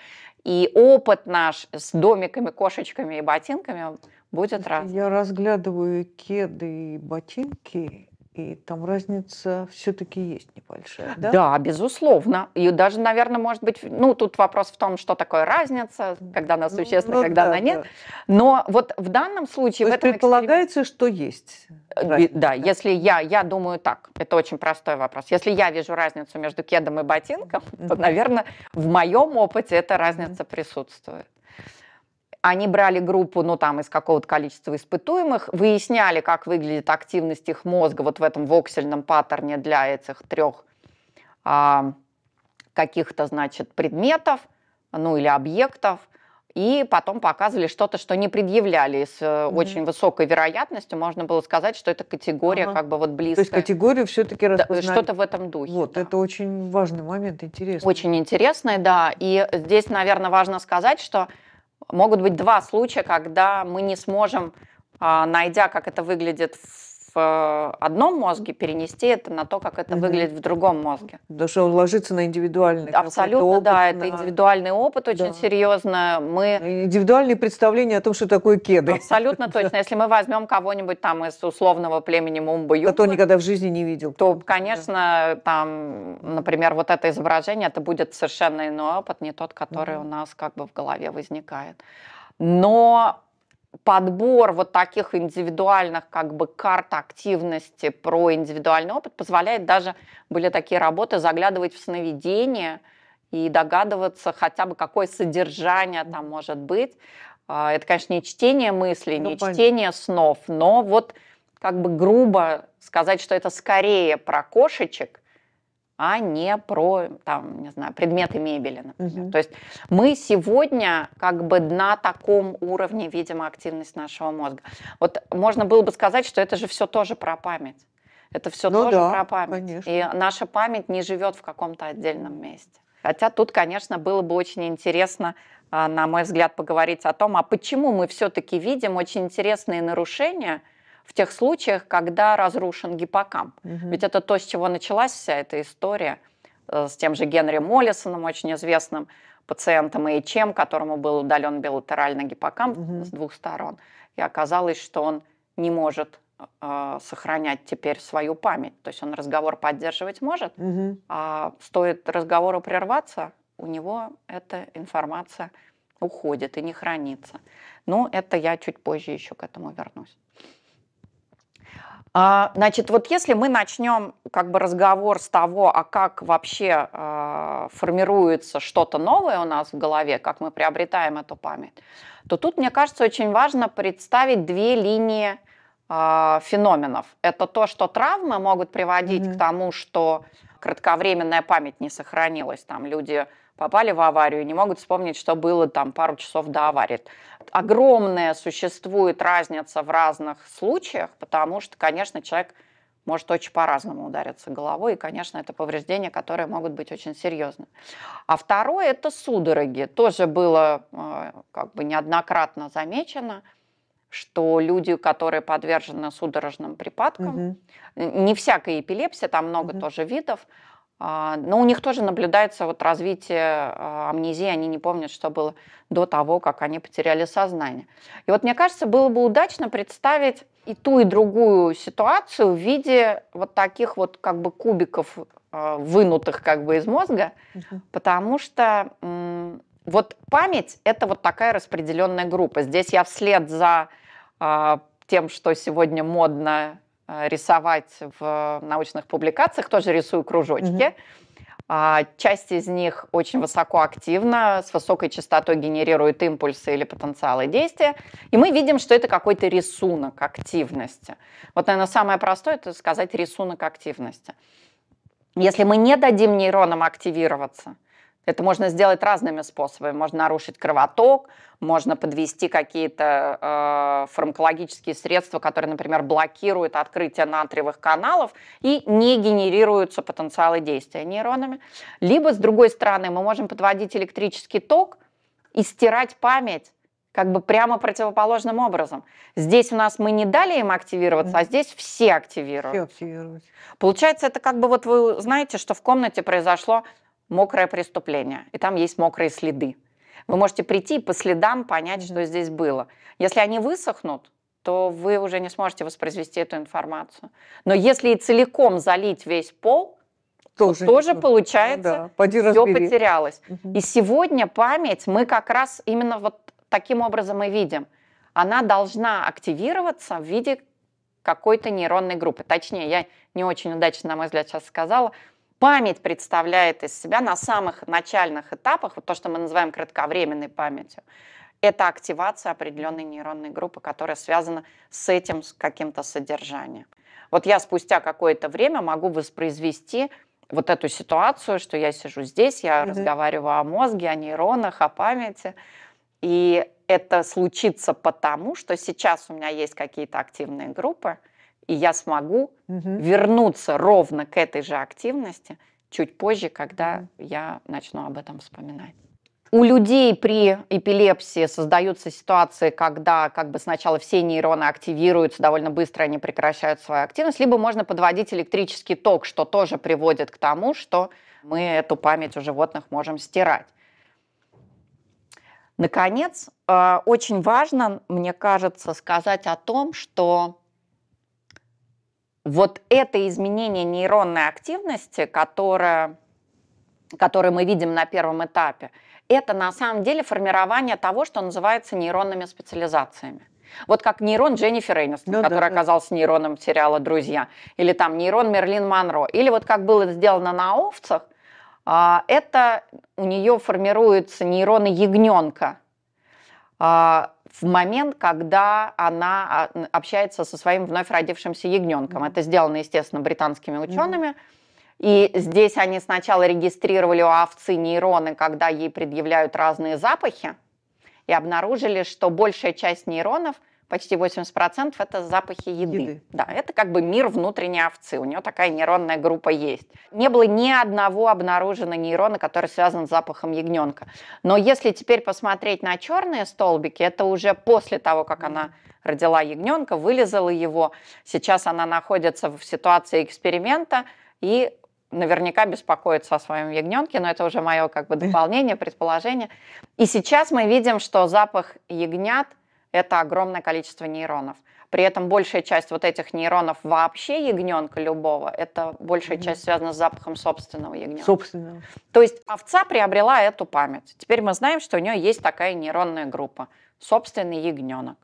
и опыт наш с домиками, кошечками и ботинками будет разный. Я разглядываю кеды и ботинки, и там разница все-таки есть небольшая, да? Да, безусловно. И даже, наверное, может быть, ну, тут вопрос в том, что такое разница, когда она ну, существенна, ну, когда да, она нет. Да. Но вот в данном случае... То в этом предполагается, эксперим... что есть э, разница. Да, если я, я думаю так, это очень простой вопрос. Если я вижу разницу между кедом и ботинком, то, наверное, в моем опыте эта разница присутствует. Они брали группу, ну, там, из какого-то количества испытуемых, выясняли, как выглядит активность их мозга вот в этом воксельном паттерне для этих трех а, каких-то, значит, предметов, ну, или объектов, и потом показывали что-то, что не предъявляли. С mm-hmm. очень высокой вероятностью можно было сказать, что это категория ага. как бы вот близкая. То есть категорию все-таки распознали. Что-то в этом духе. Вот, да. это очень важный момент, интересный. Очень интересный, да. И здесь, наверное, важно сказать, что могут быть два случая, когда мы не сможем, а, найдя, как это выглядит в в э, одном мозге, перенести это на то, как это угу. выглядит в другом мозге. Потому что он ложится на индивидуальный Абсолютно, опыт, да, на... это индивидуальный опыт очень да. серьезно. Мы... Индивидуальные представления о том, что такое кеды. Абсолютно *laughs* точно. Если мы возьмем кого-нибудь там из условного племени мумба которого никогда в жизни не видел. То, конечно, да. там, например, вот это изображение, это будет совершенно иной опыт, не тот, который угу. у нас как бы в голове возникает. Но подбор вот таких индивидуальных как бы карт активности про индивидуальный опыт позволяет даже, были такие работы, заглядывать в сновидение и догадываться хотя бы, какое содержание там может быть. А, это, конечно, не чтение мыслей, ну, не понятно. чтение снов, но вот как бы грубо сказать, что это скорее про кошечек, а не про, там, не знаю, предметы мебели, например. Угу. То есть мы сегодня как бы на таком уровне видим активность нашего мозга. Вот можно было бы сказать, что это же все тоже про память. Это все ну тоже да, про память. Конечно. И наша память не живет в каком-то отдельном месте. Хотя тут, конечно, было бы очень интересно, а, на мой взгляд, поговорить о том, а почему мы все-таки видим очень интересные нарушения – в тех случаях, когда разрушен гиппокамп. Угу. Ведь это то, с чего началась вся эта история э, с тем же Генри Моллисоном, очень известным пациентом ИЧМ, которому был удален билатеральный гиппокамп угу. с двух сторон. И оказалось, что он не может э, сохранять теперь свою память. То есть он разговор поддерживать может, угу. а стоит разговору прерваться, у него эта информация уходит и не хранится. Но это я чуть позже еще к этому вернусь. А, значит, вот если мы начнем как бы разговор с того, а как вообще э, формируется что-то новое у нас в голове, как мы приобретаем эту память, то тут, мне кажется, очень важно представить две линии э, феноменов. Это то, что травмы могут приводить mm-hmm. к тому, что кратковременная память не сохранилась, там люди попали в аварию, не могут вспомнить, что было там пару часов до аварии. Огромная существует разница в разных случаях, потому что, конечно, человек может очень по-разному удариться головой, и, конечно, это повреждения, которые могут быть очень серьезны. А второе – это судороги. Тоже было э, как бы неоднократно замечено, что люди, которые подвержены судорожным припадкам, угу. не всякая эпилепсия, там много угу. тоже видов, а, но у них тоже наблюдается вот развитие а, амнезии, они не помнят, что было до того, как они потеряли сознание. И вот мне кажется, было бы удачно представить и ту, и другую ситуацию в виде вот таких вот как бы кубиков, а, вынутых как бы из мозга, угу. потому что вот память – это вот такая распределенная группа. Здесь я вслед за тем, что сегодня модно Э, рисовать в научных публикациях, тоже рисую кружочки. mm Часть из них очень высоко с высокой частотой генерирует импульсы или потенциалы действия. И мы видим, что это какой-то рисунок активности. Вот, наверное, самое простое – это сказать рисунок активности. Если мы не дадим нейронам активироваться, это можно сделать разными способами. Можно нарушить кровоток, можно подвести какие-то э, фармакологические средства, которые, например, блокируют открытие натриевых каналов и не генерируются потенциалы действия нейронами. Либо, с другой стороны, мы можем подводить электрический ток и стирать память как бы прямо противоположным образом. Здесь у нас мы не дали им активироваться, а здесь все активируют. Все активируют. Получается, это как бы вот вы знаете, что в комнате произошло мокрое преступление, и там есть мокрые следы. Вы можете прийти и по следам понять, что здесь было. Если они высохнут, то вы уже не сможете воспроизвести эту информацию. Но если и целиком залить весь пол, тоже, то тоже ну получается, да, все разбери. потерялось. Угу. И сегодня память мы как раз именно вот таким образом и видим. Она должна активироваться в виде какой-то нейронной группы. Точнее, я не очень удачно, на мой взгляд, сейчас сказала, память представляет из себя на самых начальных этапах, вот то, что мы называем кратковременной памятью, это активация определенной нейронной группы, которая связана с этим, с каким-то содержанием. Вот я спустя какое-то время могу воспроизвести вот эту ситуацию, что я сижу здесь, я Mm -hmm. разговариваю о мозге, о нейронах, о памяти. И это случится потому, что сейчас у меня есть какие-то активные группы, и я смогу угу. вернуться ровно к этой же активности чуть позже, когда я начну об этом вспоминать. У людей при эпилепсии создаются ситуации, когда как бы сначала все нейроны активируются, довольно быстро они прекращают свою активность, либо можно подводить электрический ток, что тоже приводит к тому, что мы эту память у животных можем стирать. Наконец, э, очень важно, мне кажется, сказать о том, что вот это изменение нейронной активности, которое, которое мы видим на первом этапе, это на самом деле формирование того, что называется нейронными специализациями. Вот как нейрон Дженнифер Энистон, ну, который да, оказался да. нейроном сериала «Друзья», или там нейрон Мерлин Монро, или вот как было сделано на овцах, а, это у нее формируются нейроны ягненка, а, в момент, когда она а, общается со своим вновь родившимся ягненком. Это сделано, естественно, британскими учеными. И здесь они сначала регистрировали у овцы нейроны, когда ей предъявляют разные запахи, и обнаружили, что большая часть нейронов – почти 80% это запахи еды. еды. Да, это как бы мир внутренней овцы. У нее такая нейронная группа есть. Не было ни одного обнаружено нейрона, который связан с запахом ягненка. Но если теперь посмотреть на черные столбики, это уже после того, как она родила ягненка, вылезала его. Сейчас она находится в ситуации эксперимента и наверняка беспокоится о своем ягненке, но это уже мое как бы дополнение, предположение. И сейчас мы видим, что запах ягнят – это огромное количество нейронов. При этом большая часть вот этих нейронов вообще ягненка любого, это большая mm-hmm. часть связана с запахом собственного ягненка. Собственного. То есть овца приобрела эту память. Теперь мы знаем, что у нее есть такая нейронная группа – собственный ягненок.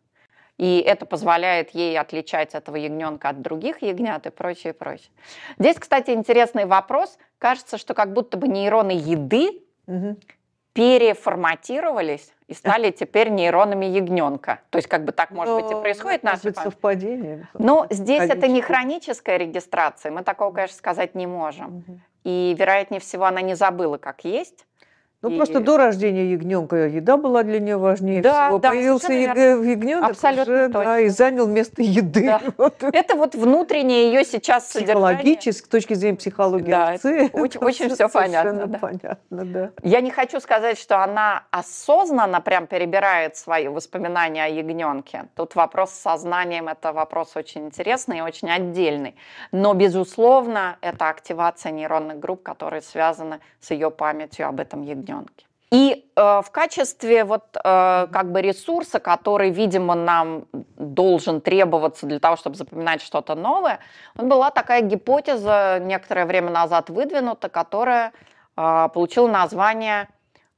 И это позволяет ей отличать этого ягненка от других ягнят и прочее, прочее. Здесь, кстати, интересный вопрос. Кажется, что как будто бы нейроны еды угу. переформатировались и стали теперь нейронами ягненка. То есть как бы так, может Но, быть, и ну, происходит наше быть, совпадение. Но здесь Конечно. это не хроническая регистрация, мы такого, конечно, сказать не можем. Угу. И, вероятнее всего, она не забыла, как есть, ну, и... просто до рождения ягненка еда была для нее важнее да, всего. Да, Появился я... ягненок Абсолютно уже, точно. да, и занял место еды. Да. *laughs* Вот. Это вот внутреннее ее сейчас содержание. Психологически, с точки зрения психологии да, овцы. Очень, *laughs* очень все понятно. Да. понятно да. Я не хочу сказать, что она осознанно прям перебирает свои воспоминания о ягненке. Тут вопрос с сознанием, это вопрос очень интересный и очень отдельный. Но, безусловно, это активация нейронных групп, которые связаны с ее памятью об этом ягненке уединенке. И э, в качестве вот э, как бы ресурса, который, видимо, нам должен требоваться для того, чтобы запоминать что-то новое, была такая гипотеза некоторое время назад выдвинута, которая э, получила название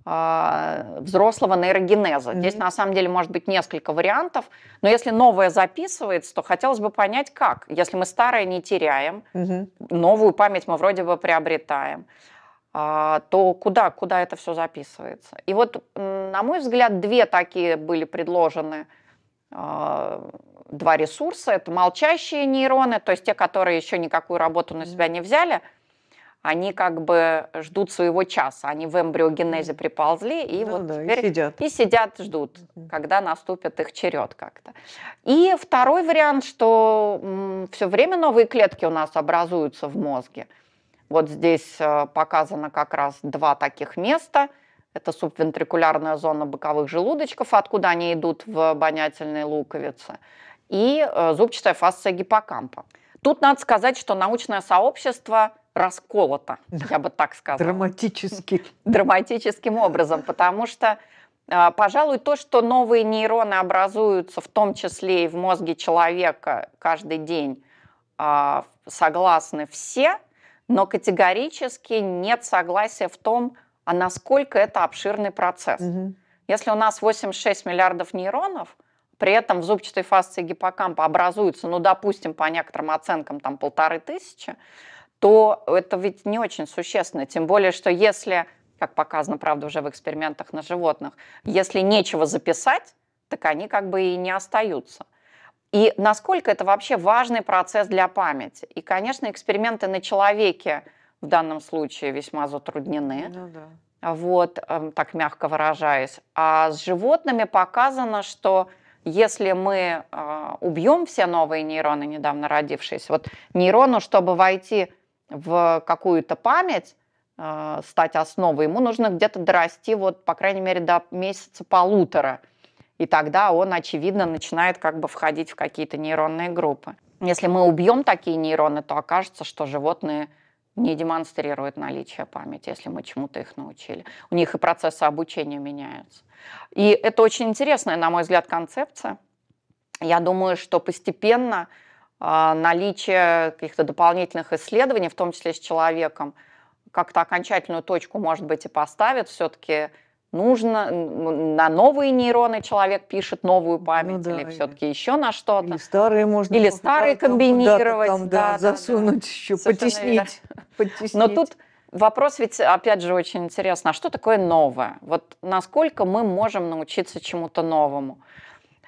э, взрослого нейрогенеза. Mm-hmm. Здесь на самом деле может быть несколько вариантов, но если новое записывается, то хотелось бы понять, как. Если мы старое не теряем, mm-hmm. новую память мы вроде бы приобретаем. А, то куда, куда это все записывается? И вот, на мой взгляд, две такие были предложены а, два ресурса. Это молчащие нейроны, то есть те, которые еще никакую работу на себя не взяли, они как бы ждут своего часа. Они в эмбриогенезе приползли и ну, вот да, теперь и сидят. и сидят, ждут, когда наступит их черед как-то. И второй вариант, что все время новые клетки у нас образуются в мозге. Угу. Вот здесь э, показано как раз два таких места. Это субвентрикулярная зона боковых желудочков, откуда они идут в обонятельные луковицы, и э, зубчатая фасция гиппокампа. Тут надо сказать, что научное сообщество расколото, я бы так сказала. Драматически. *laughs* Драматическим образом, потому что, э, пожалуй, то, что новые нейроны образуются, в том числе и в мозге человека каждый день, а, согласны все – но категорически нет согласия в том, а насколько это обширный процесс. Угу. Если у нас 86 миллиардов нейронов, при этом в зубчатой фасции гиппокампа образуется, ну, допустим, по некоторым оценкам, там полторы тысячи, то это ведь не очень существенно. Тем более, что если, как показано, правда, уже в экспериментах на животных, если нечего записать, так они как бы и не остаются. И насколько это вообще важный процесс для памяти. И, конечно, эксперименты на человеке в данном случае весьма затруднены. Ну, да. Вот, эм, так мягко выражаясь. А с животными показано, что если мы э, убьем все новые нейроны, недавно родившиеся, вот нейрону, чтобы войти в какую-то память, э, стать основой, ему нужно где-то дорасти, вот, по крайней мере, до месяца полутора – и тогда он, очевидно, начинает как бы входить в какие-то нейронные группы. Если мы убьем такие нейроны, то окажется, что животные не демонстрируют наличие памяти, если мы чему-то их научили. У них и процессы обучения меняются. И это очень интересная, на мой взгляд, концепция. Я думаю, что постепенно а, наличие каких-то дополнительных исследований, в том числе с человеком, как-то окончательную точку, может быть, и поставит все-таки нужно на новые нейроны человек пишет новую ну память ну, да, или все-таки еще на что-то. Или старые можно. Или старые комбинировать. Там, да, да, засунуть да, еще, потеснить, потеснить. Но тут вопрос ведь, опять же, очень интересно. А что такое новое? Вот насколько мы можем научиться чему-то новому?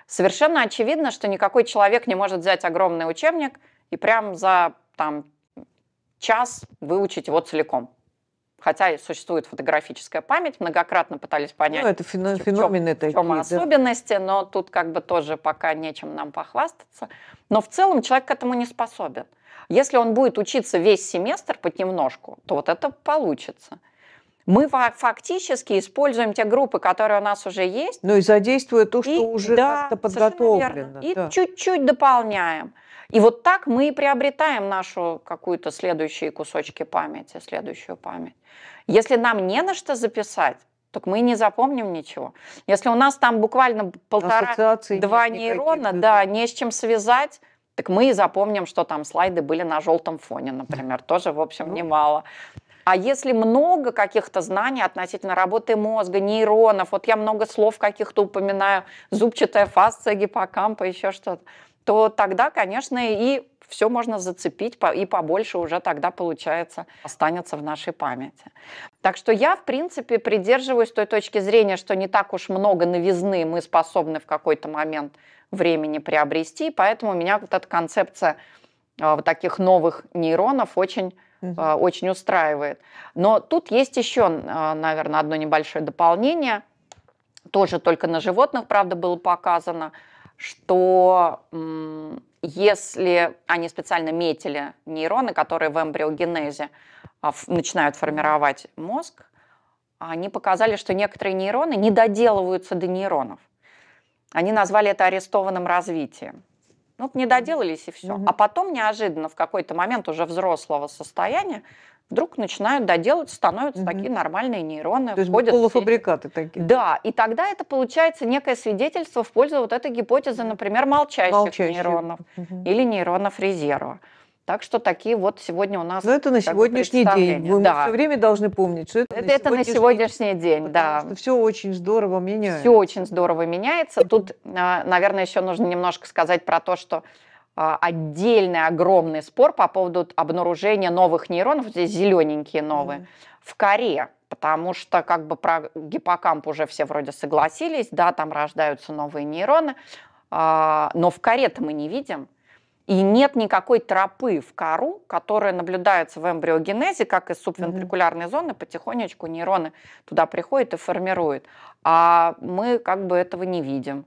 Совершенно очевидно, что никакой человек не может взять огромный учебник и прям за там, час выучить его целиком хотя существует фотографическая память, многократно пытались ну, понять, ну, это фен... в феномены в чем, такие, особенности, да. но тут как бы тоже пока нечем нам похвастаться. Но в целом человек к этому не способен. Если он будет учиться весь семестр понемножку, то вот это получится. Мы фактически используем те группы, которые у нас уже есть. Ну и задействуя то, что и, уже да, подготовлено. И да. чуть-чуть дополняем. И вот так мы и приобретаем нашу какую-то следующие кусочки памяти, следующую память. Если нам не на что записать, так мы не запомним ничего. Если у нас там буквально полтора-два нейрона, да, не с чем связать, так мы и запомним, что там слайды были на желтом фоне, например, тоже, в общем, ну. немало. А если много каких-то знаний относительно работы мозга, нейронов, вот я много слов каких-то упоминаю, зубчатая фасция гиппокампа, еще что-то, то тогда, конечно, и все можно зацепить, и побольше уже тогда, получается, останется в нашей памяти. Так что я, в принципе, придерживаюсь той точки зрения, что не так уж много новизны мы способны в какой-то момент времени приобрести, поэтому у меня вот эта концепция а, вот таких новых нейронов очень а, очень устраивает. Но тут есть еще, а, наверное, одно небольшое дополнение, тоже только на животных, правда, было показано – что если они специально метили нейроны, которые в эмбриогенезе а, начинают формировать мозг, они показали, что некоторые нейроны не доделываются до нейронов. Они назвали это арестованным развитием. Ну, не доделались и все. Mm-hmm. А потом неожиданно в какой-то момент уже взрослого состояния вдруг начинают доделать, становятся угу. такие нормальные нейроны. То есть полуфабрикаты такие. Да, и тогда это получается некое свидетельство в пользу вот этой гипотезы, например, молчащих, молчащих. нейронов угу. или нейронов резерва. Так что такие вот сегодня у нас. Но это на сегодняшний день. Мы да. все время должны помнить, что это, это, на, это сегодняшний, на сегодняшний день, потому да. Что все очень здорово меняется. Все очень здорово меняется. Тут, а, наверное, еще нужно немножко сказать про то, что а, отдельный огромный спор по поводу обнаружения новых нейронов, здесь зелененькие новые, mm. в коре, потому что как бы про гиппокамп уже все вроде согласились, да, там рождаются новые нейроны, а, но в коре-то мы не видим. И нет никакой тропы в кору, которая наблюдается в эмбриогенезе, как из субвентрикулярной зоны потихонечку нейроны туда приходят и формируют. А мы как бы этого не видим.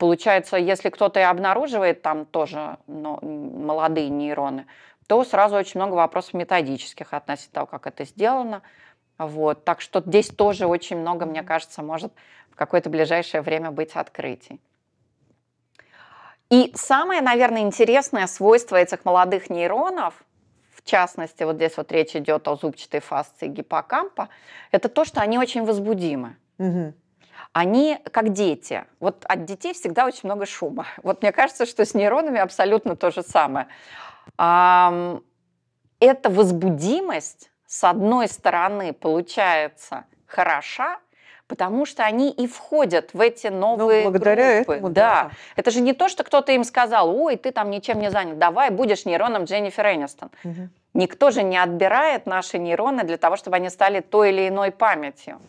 Получается, если кто-то и обнаруживает там тоже ну, молодые нейроны, то сразу очень много вопросов методических относительно того, как это сделано. Вот. Так что здесь тоже очень много, мне кажется, может в какое-то ближайшее время быть открытий. И самое, наверное, интересное свойство этих молодых нейронов, в частности, вот здесь вот речь идет о зубчатой фасции гиппокампа, это то, что они очень возбудимы. Угу они как дети. Вот от детей всегда очень много шума. *laughs* Вот мне кажется, что с нейронами абсолютно то же самое. Эта возбудимость, с одной стороны, получается хороша, потому что они и входят в эти новые ну, благодаря группы. Этому, да. да. Это же не то, что кто-то им сказал, ой, ты там ничем не занят, давай будешь нейроном Дженнифер Энистон. Угу. Никто же не отбирает наши нейроны для того, чтобы они стали той или иной памятью.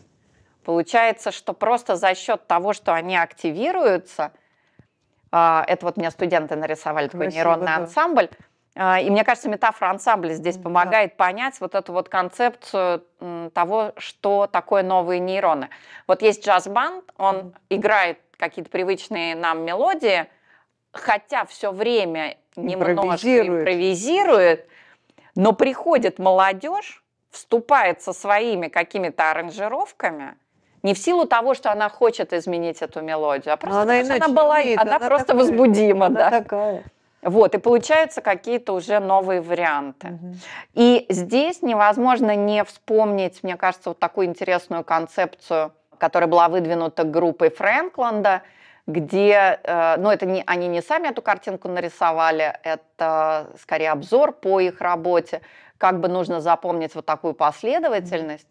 Получается, что просто за счет того, что они активируются, а, это вот мне студенты нарисовали такой Красиво, нейронный да. ансамбль, а, и мне кажется, метафора ансамбля здесь помогает да. понять вот эту вот концепцию того, что такое новые нейроны. Вот есть джаз-банд, он mm играет какие-то привычные нам мелодии, хотя все время немножко импровизирует, импровизирует но приходит молодежь, вступает со своими какими-то аранжировками – не в силу того, что она хочет изменить эту мелодию, а просто она, она была, она, она просто такая, возбудима, она да. Такая. Вот, и получаются какие-то уже новые варианты. Угу. И здесь невозможно не вспомнить, мне кажется, вот такую интересную концепцию, которая была выдвинута группой Фрэнкланда, где, э, ну, это не, они не сами эту картинку нарисовали, это скорее обзор по их работе, как бы нужно запомнить вот такую последовательность.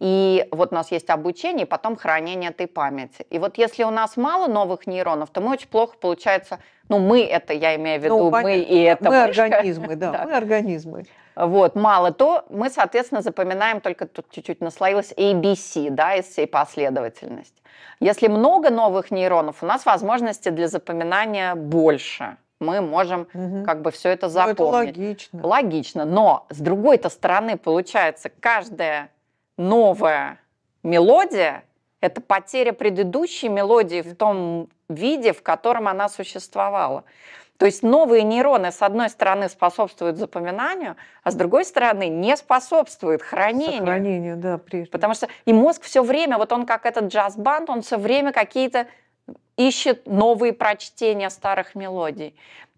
И вот у нас есть обучение, и потом хранение этой памяти. И вот если у нас мало новых нейронов, то мы очень плохо, получается, ну мы это, я имею в ну, виду, ну, мы и это. Мы мышка. организмы, да, *laughs* да, мы организмы. Вот, мало то, мы, соответственно, запоминаем только, тут чуть-чуть наслоилось, ABC, да, из всей последовательности. Если много новых нейронов, у нас возможности для запоминания больше мы можем угу. как бы все ну, это запомнить. Ну, это логично. Логично, но с другой-то стороны получается каждая новая мелодия – это потеря предыдущей мелодии в том виде, в котором она существовала. То есть новые нейроны, с одной стороны, способствуют запоминанию, а с другой стороны, не способствуют хранению. Хранению, да, прежде. Потому что и мозг все время, вот он как этот джаз-банд, он все время какие-то ищет новые прочтения старых мелодий.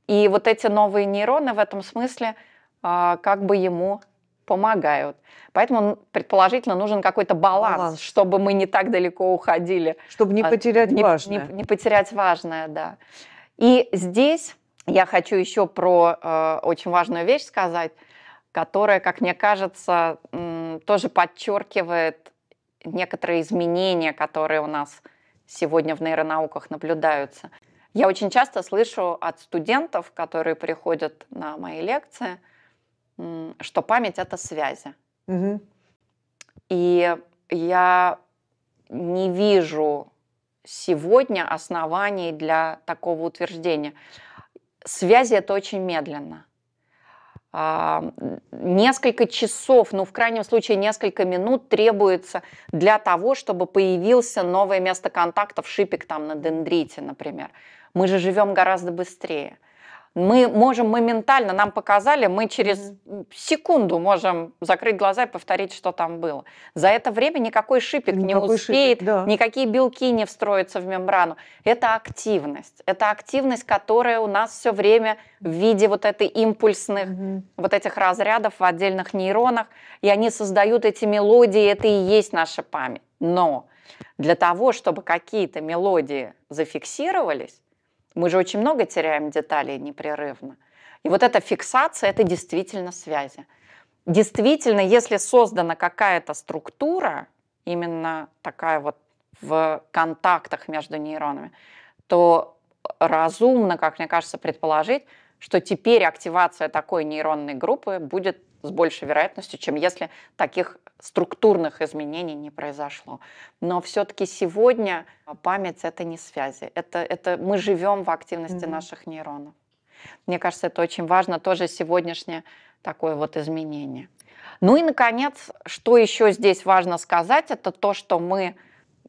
И вот эти новые нейроны в этом смысле а, как бы ему помогают. Поэтому, предположительно, нужен какой-то баланс, баланс, чтобы мы не так далеко уходили. Чтобы не потерять не, важное. Не, не потерять важное, да. И здесь я хочу еще про э, очень важную вещь сказать, которая, как мне кажется, тоже подчеркивает некоторые изменения, которые у нас сегодня в нейронауках наблюдаются. Я очень часто слышу от студентов, которые приходят на мои лекции – что память это связи. Угу. И я не вижу сегодня оснований для такого утверждения. Связи это очень медленно. А, несколько часов, ну в крайнем случае несколько минут требуется для того, чтобы появился новое место контакта в шипик там на дендрите, например. Мы же живем гораздо быстрее мы можем моментально, нам показали, мы через секунду можем закрыть глаза и повторить, что там было. За это время никакой шипик никакой не успеет, шипик, да. никакие белки не встроятся в мембрану. Это активность. Это активность, которая у нас все время в виде вот этой импульсных, угу. вот этих разрядов в отдельных нейронах, и они создают эти мелодии, это и есть наша память. Но для того, чтобы какие-то мелодии зафиксировались, мы же очень много теряем деталей непрерывно. И вот эта фиксация – это действительно связи. Действительно, если создана какая-то структура, именно такая вот в контактах между нейронами, то разумно, как мне кажется, предположить, что теперь активация такой нейронной группы будет с большей вероятностью, чем если таких структурных изменений не произошло. Но все-таки сегодня а, память это не связи. Это, это мы живем в активности mm-hmm. наших нейронов. Мне кажется, это очень важно тоже сегодняшнее такое вот изменение. Ну и, наконец, что еще здесь важно сказать, это то, что мы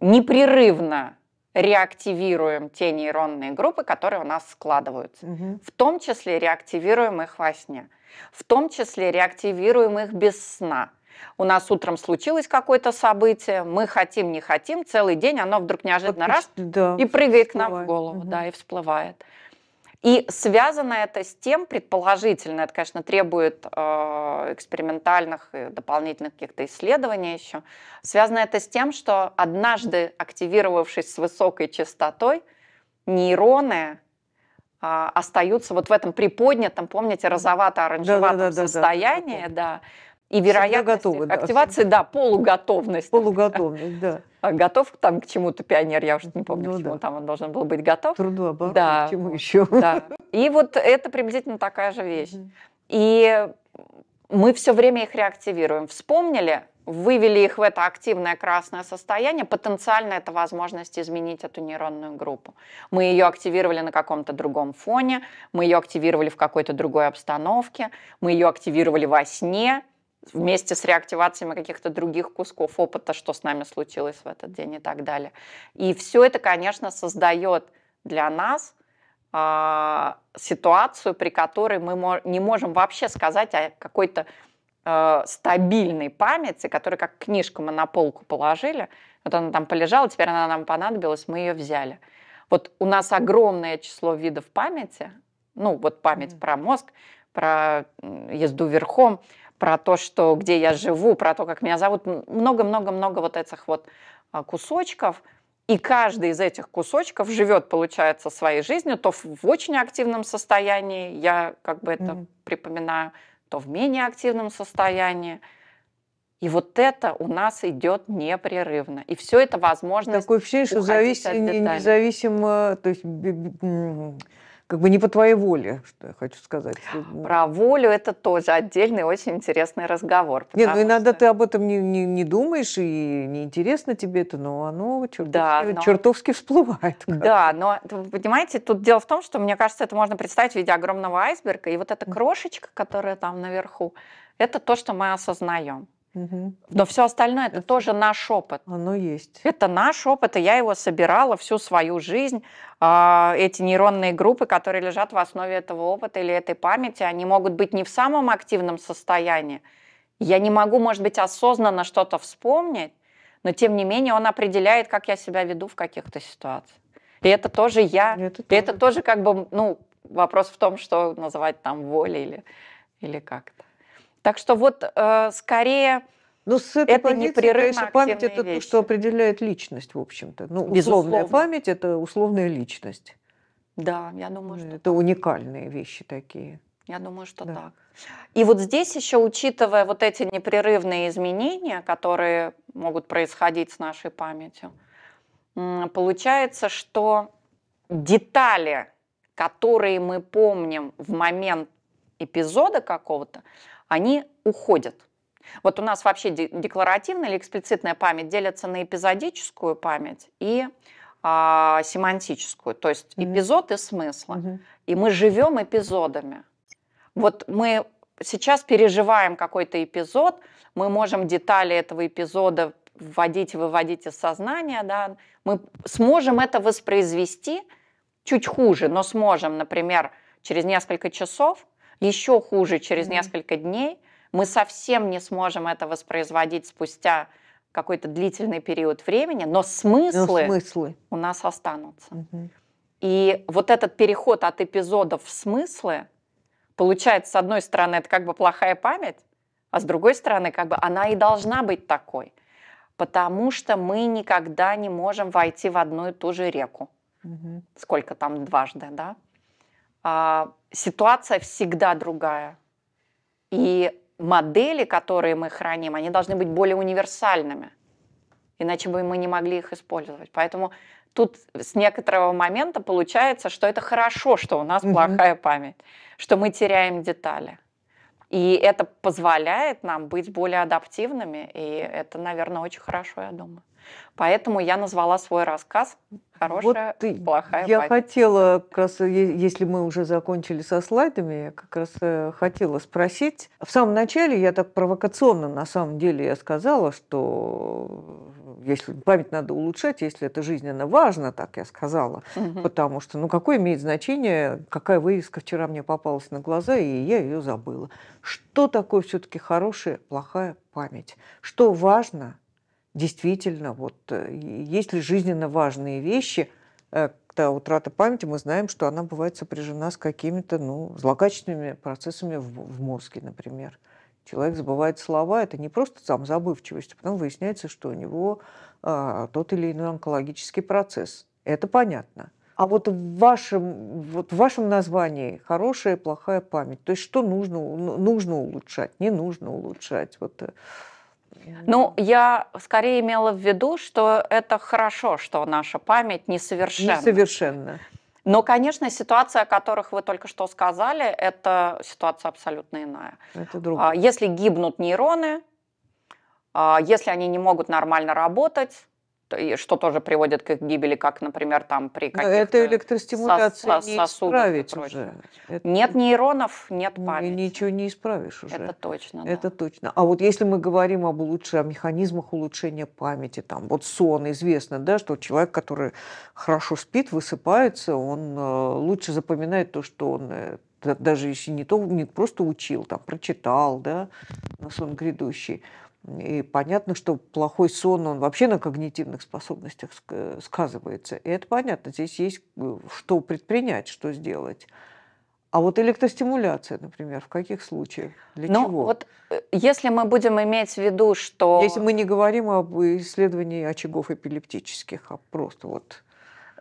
непрерывно реактивируем те нейронные группы, которые у нас складываются. Угу. В том числе реактивируем их во сне, в том числе реактивируем их без сна у нас утром случилось какое-то событие, мы хотим, не хотим, целый день оно вдруг неожиданно раз да, и прыгает всплывает. к нам в голову, угу. да, и всплывает. И связано это с тем, предположительно, это, конечно, требует э, экспериментальных и дополнительных каких-то исследований еще, связано это с тем, что однажды активировавшись с высокой частотой, нейроны э, остаются вот в этом приподнятом, помните, розовато-оранжеватом состоянии, да и вероятность готовы, да, активации, да, полуготовность. Полуготовность, да. *laughs* А готов там к чему-то пионер, я уже не помню, ну, к чему да. там он должен был быть готов. Труду оборону, да, к чему еще. Да. И вот это приблизительно такая же вещь. И мы все время их реактивируем. Вспомнили, вывели их в это активное красное состояние, потенциально это возможность изменить эту нейронную группу. Мы ее активировали на каком-то другом фоне, мы ее активировали в какой-то другой обстановке, мы ее активировали во сне, вместе с реактивациями каких-то других кусков опыта, что с нами случилось в этот день и так далее. И все это, конечно, создает для нас э, ситуацию, при которой мы мо- не можем вообще сказать о какой-то э, стабильной памяти, которая как книжку мы на полку положили, вот она там полежала, теперь она нам понадобилась, мы ее взяли. Вот у нас огромное число видов памяти, ну вот память mm-hmm. про мозг, про езду верхом, про то, что где я живу, про то, как меня зовут, много-много-много вот этих вот а, кусочков. И каждый из этих кусочков живет, получается, своей жизнью, то в очень активном состоянии, я как бы это mm-hmm. припоминаю, то в менее активном состоянии. И вот это у нас идет непрерывно. И все это возможно. Такое ощущение, что завис... независимо, то есть как бы не по твоей воле, что я хочу сказать. Ну. Про волю это тоже отдельный очень интересный разговор. Нет, ну иногда что... ты об этом не, не, не думаешь и неинтересно тебе это, но оно чертовски, да, но... чертовски всплывает. Как. Да, но понимаете, тут дело в том, что мне кажется, это можно представить в виде огромного айсберга, и вот эта крошечка, которая там наверху, это то, что мы осознаем. Угу. Но все остальное это тоже наш опыт. Оно есть. Это наш опыт, и я его собирала всю свою жизнь. А, эти нейронные группы, которые лежат в основе этого опыта или этой памяти, они могут быть не в самом активном состоянии. Я не могу, может быть, осознанно что-то вспомнить, но тем не менее он определяет, как я себя веду в каких-то ситуациях. И это тоже я. Это, и это тоже как бы, ну, вопрос в том, что называть там волей или, или как. Так что вот э, скорее... Но ну, с этой это позиции, конечно, память – это вещи. то, что определяет личность, в общем-то. Ну, условная память – это условная личность. Да, я думаю, ну, что… Это так. уникальные вещи такие. Я думаю, что да. так. И вот здесь еще, учитывая вот эти непрерывные изменения, которые могут происходить с нашей памятью, получается, что детали, которые мы помним в момент эпизода какого-то, они уходят. Вот у нас вообще декларативная или эксплицитная память делится на эпизодическую память и э, семантическую, то есть mm эпизод и смысла. И мы живем эпизодами. Вот мы сейчас переживаем какой-то эпизод, мы можем детали этого эпизода вводить и выводить из сознания, да, мы сможем это воспроизвести чуть хуже, но сможем, например, через несколько часов еще хуже, через несколько дней мы совсем не сможем это воспроизводить спустя какой-то длительный период времени, но смыслы, но смыслы. у нас останутся. Угу. И вот этот переход от эпизодов в смыслы, получается, с одной стороны, это как бы плохая память, а с другой стороны, как бы она и должна быть такой, потому что мы никогда не можем войти в одну и ту же реку. Угу. Сколько там дважды, да? А, ситуация всегда другая. И модели, которые мы храним, они должны быть более универсальными. Иначе бы мы не могли их использовать. Поэтому тут с некоторого момента получается, что это хорошо, что у нас угу. плохая память, что мы теряем детали. И это позволяет нам быть более адаптивными, и это, наверное, очень хорошо, я думаю. Поэтому я назвала свой рассказ «Хорошая, вот плохая Я память». хотела, как раз, если мы уже закончили со слайдами, я как раз э, хотела спросить. В самом начале я так провокационно, на самом деле, я сказала, что э, если память надо улучшать, если это жизненно важно, так я сказала, угу. потому что, ну, какое имеет значение, какая вывеска вчера мне попалась на глаза, и я ее забыла. Что такое все-таки хорошая, плохая память? Что важно – действительно, вот э, есть ли жизненно важные вещи, когда э, утрата памяти, мы знаем, что она бывает сопряжена с какими-то ну, злокачественными процессами в, в мозге, например. Человек забывает слова, это не просто сам забывчивость, а потом выясняется, что у него а, тот или иной онкологический процесс. Это понятно. А вот в вашем, вот в вашем названии хорошая и плохая память. То есть что нужно, ну, нужно улучшать, не нужно улучшать. Вот э, ну, я скорее имела в виду, что это хорошо, что наша память несовершенна. Несовершенна. Но, конечно, ситуация, о которых вы только что сказали, это ситуация абсолютно иная. Это другое. А, если гибнут нейроны, а, если они не могут нормально работать, что тоже приводит к их гибели, как, например, там при каких-то... Это электростимуляция сос- не исправить уже. Это... Нет нейронов, нет памяти. Ну, ничего не исправишь уже. Это точно, Это да. точно. А вот если мы говорим об, улучш... о механизмах улучшения памяти, там, вот сон, известно, да, что человек, который хорошо спит, высыпается, он э, лучше запоминает то, что он э, даже если не то, не просто учил, там, прочитал, да, на сон грядущий, и понятно, что плохой сон, он вообще на когнитивных способностях э, сказывается. И это понятно, здесь есть э, что предпринять, что сделать. А вот электростимуляция, например, в каких случаях? Для ну, чего? Вот, э, если мы будем иметь в виду, что... Если мы не говорим об исследовании очагов эпилептических, а просто вот...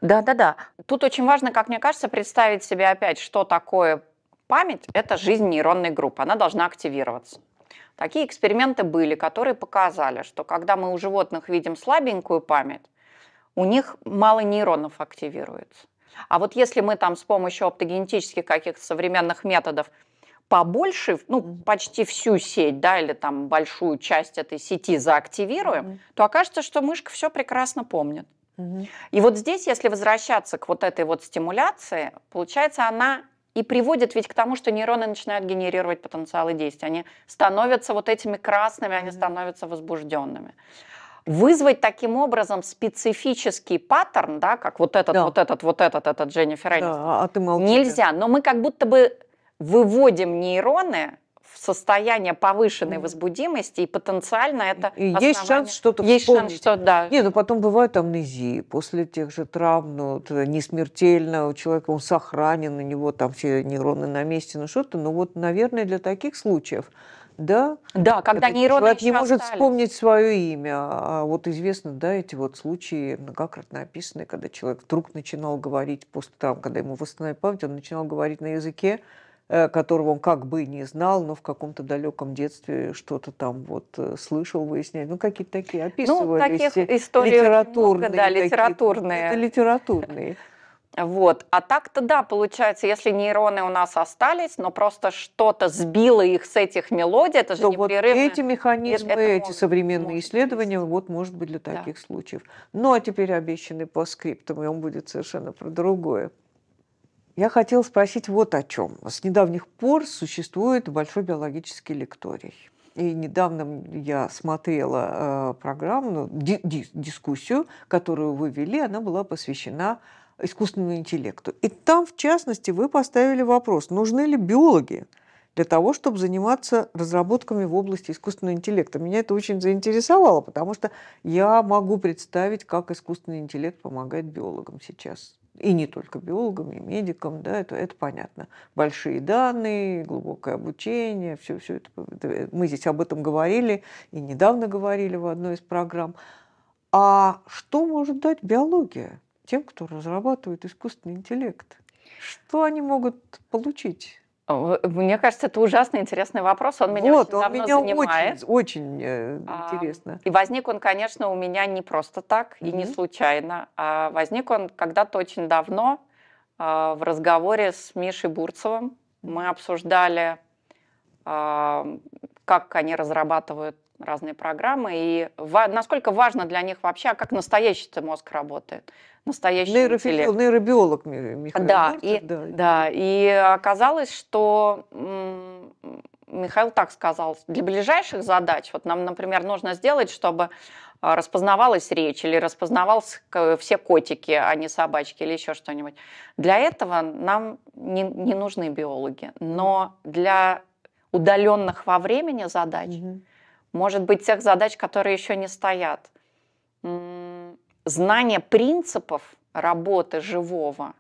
Да-да-да. Тут очень важно, как мне кажется, представить себе опять, что такое память. Это жизнь нейронной группы. Она должна активироваться. Такие эксперименты были, которые показали, что когда мы у животных видим слабенькую память, у них мало нейронов активируется. А вот если мы там с помощью оптогенетических каких-то современных методов побольше, ну, почти всю сеть, да, или там большую часть этой сети заактивируем, mm-hmm. то окажется, что мышка все прекрасно помнит. Mm-hmm. И вот здесь, если возвращаться к вот этой вот стимуляции, получается, она и приводит ведь к тому, что нейроны начинают генерировать потенциалы действия. Они становятся вот этими красными, они становятся возбужденными. Вызвать таким образом специфический паттерн, да, как вот этот, да. вот этот, вот этот, этот Дженнифер Энистон, да, а нельзя. Но мы как будто бы выводим нейроны состояние повышенной возбудимости, и потенциально это и основание... Есть шанс что-то вспомнить. Есть шанс, что да. Не, ну потом бывают амнезии после тех же травм, ну, э, не смертельно, у человека он сохранен, у него там все нейроны на месте, ну что-то. Но ну, вот, наверное, для таких случаев да? Да, когда Этот нейроны человек не может остались. вспомнить свое имя. А, а вот известно, да, эти вот случаи многократно ну, описаны, когда человек вдруг начинал говорить после того, когда ему восстановили память, он начинал говорить на языке, Э, которого он как бы не знал, но в каком-то далеком детстве что-то там вот э, слышал, выясняет. Ну, какие-то такие ну, описывались. Ну, таких историй литературные. Много, да, литературные. Это литературные. Вот. А так-то да, получается, если нейроны у нас остались, но просто что-то сбило их с этих мелодий, это же то непрерывно. Вот эти механизмы, это эти современные может исследования, быть. вот может быть для таких да. случаев. Ну а теперь обещанный по скриптам, и он будет совершенно про другое. Я хотела спросить вот о чем. С недавних пор существует большой биологический лекторий. И недавно я смотрела э, программу, ну, ди ди дискуссию, которую вы вели, она была посвящена искусственному интеллекту. И там, в частности, вы поставили вопрос, нужны ли биологи для того, чтобы заниматься разработками в области искусственного интеллекта. Меня это очень заинтересовало, потому что я могу представить, как искусственный интеллект помогает биологам сейчас и не только биологам, и медикам, да, это, это понятно. Большие данные, глубокое обучение, все, все это. Э, мы здесь об этом говорили и недавно говорили в одной из программ. А что может дать биология тем, кто разрабатывает искусственный интеллект? Что они могут получить? Мне кажется, это ужасно интересный вопрос. Он меня вот, очень он давно меня занимает. Очень, очень э, а, интересно. И возник он, конечно, у меня не просто так mm-hmm. и не случайно. А возник он когда-то очень давно а, в разговоре с Мишей Бурцевым. Мы обсуждали, как они разрабатывают разные программы, и ва- насколько важно для них вообще, а как настоящий мозг работает, настоящий Нейрофи- Нейробиолог Михаил да, Мартин, и, да. да, и оказалось, что Михаил так сказал, для ближайших задач, вот нам, например, нужно сделать, чтобы а, распознавалась речь или распознавался все котики, а не собачки или еще что-нибудь. Для этого нам не, не нужны биологи, но для удаленных во времени задач mm-hmm может быть, тех задач, которые еще не стоят. Знание принципов работы живого.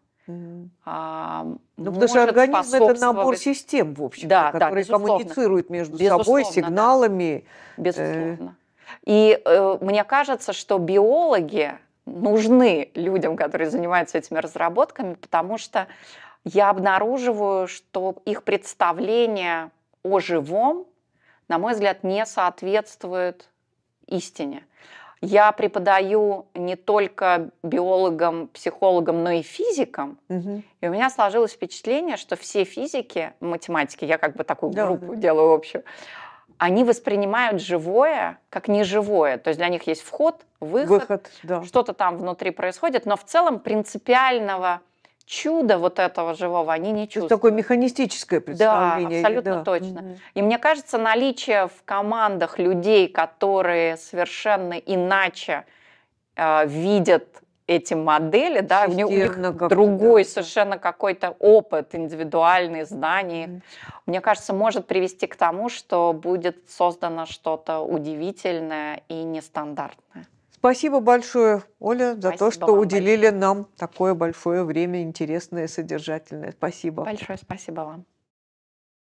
А, ну, потому что организм способствовать... это набор систем, в общем, да, которые да, коммуницируют между безусловно, собой сигналами. Да. Э. Безусловно. И э, мне кажется, что биологи нужны людям, которые занимаются этими разработками, потому что я обнаруживаю, что их представление о живом на мой взгляд, не соответствует истине. Я преподаю не только биологам, психологам, но и физикам. Угу. И у меня сложилось впечатление, что все физики, математики, я как бы такую да, группу да. делаю общую, они воспринимают живое как неживое. То есть для них есть вход, выход, выход да. что-то там внутри происходит, но в целом принципиального чудо вот этого живого они не чувствуют. Такое механистическое представление. Да, абсолютно да. точно. Угу. И мне кажется, наличие в командах людей, которые совершенно иначе э, видят эти модели, да, у них, другой да. совершенно какой-то опыт, индивидуальные знания. Mm. Мне кажется, может привести к тому, что будет создано что-то удивительное и нестандартное. Спасибо большое, Оля, за Спасибо то, что уделили большое. нам такое большое время, интересное, содержательное. Спасибо. Большое спасибо вам.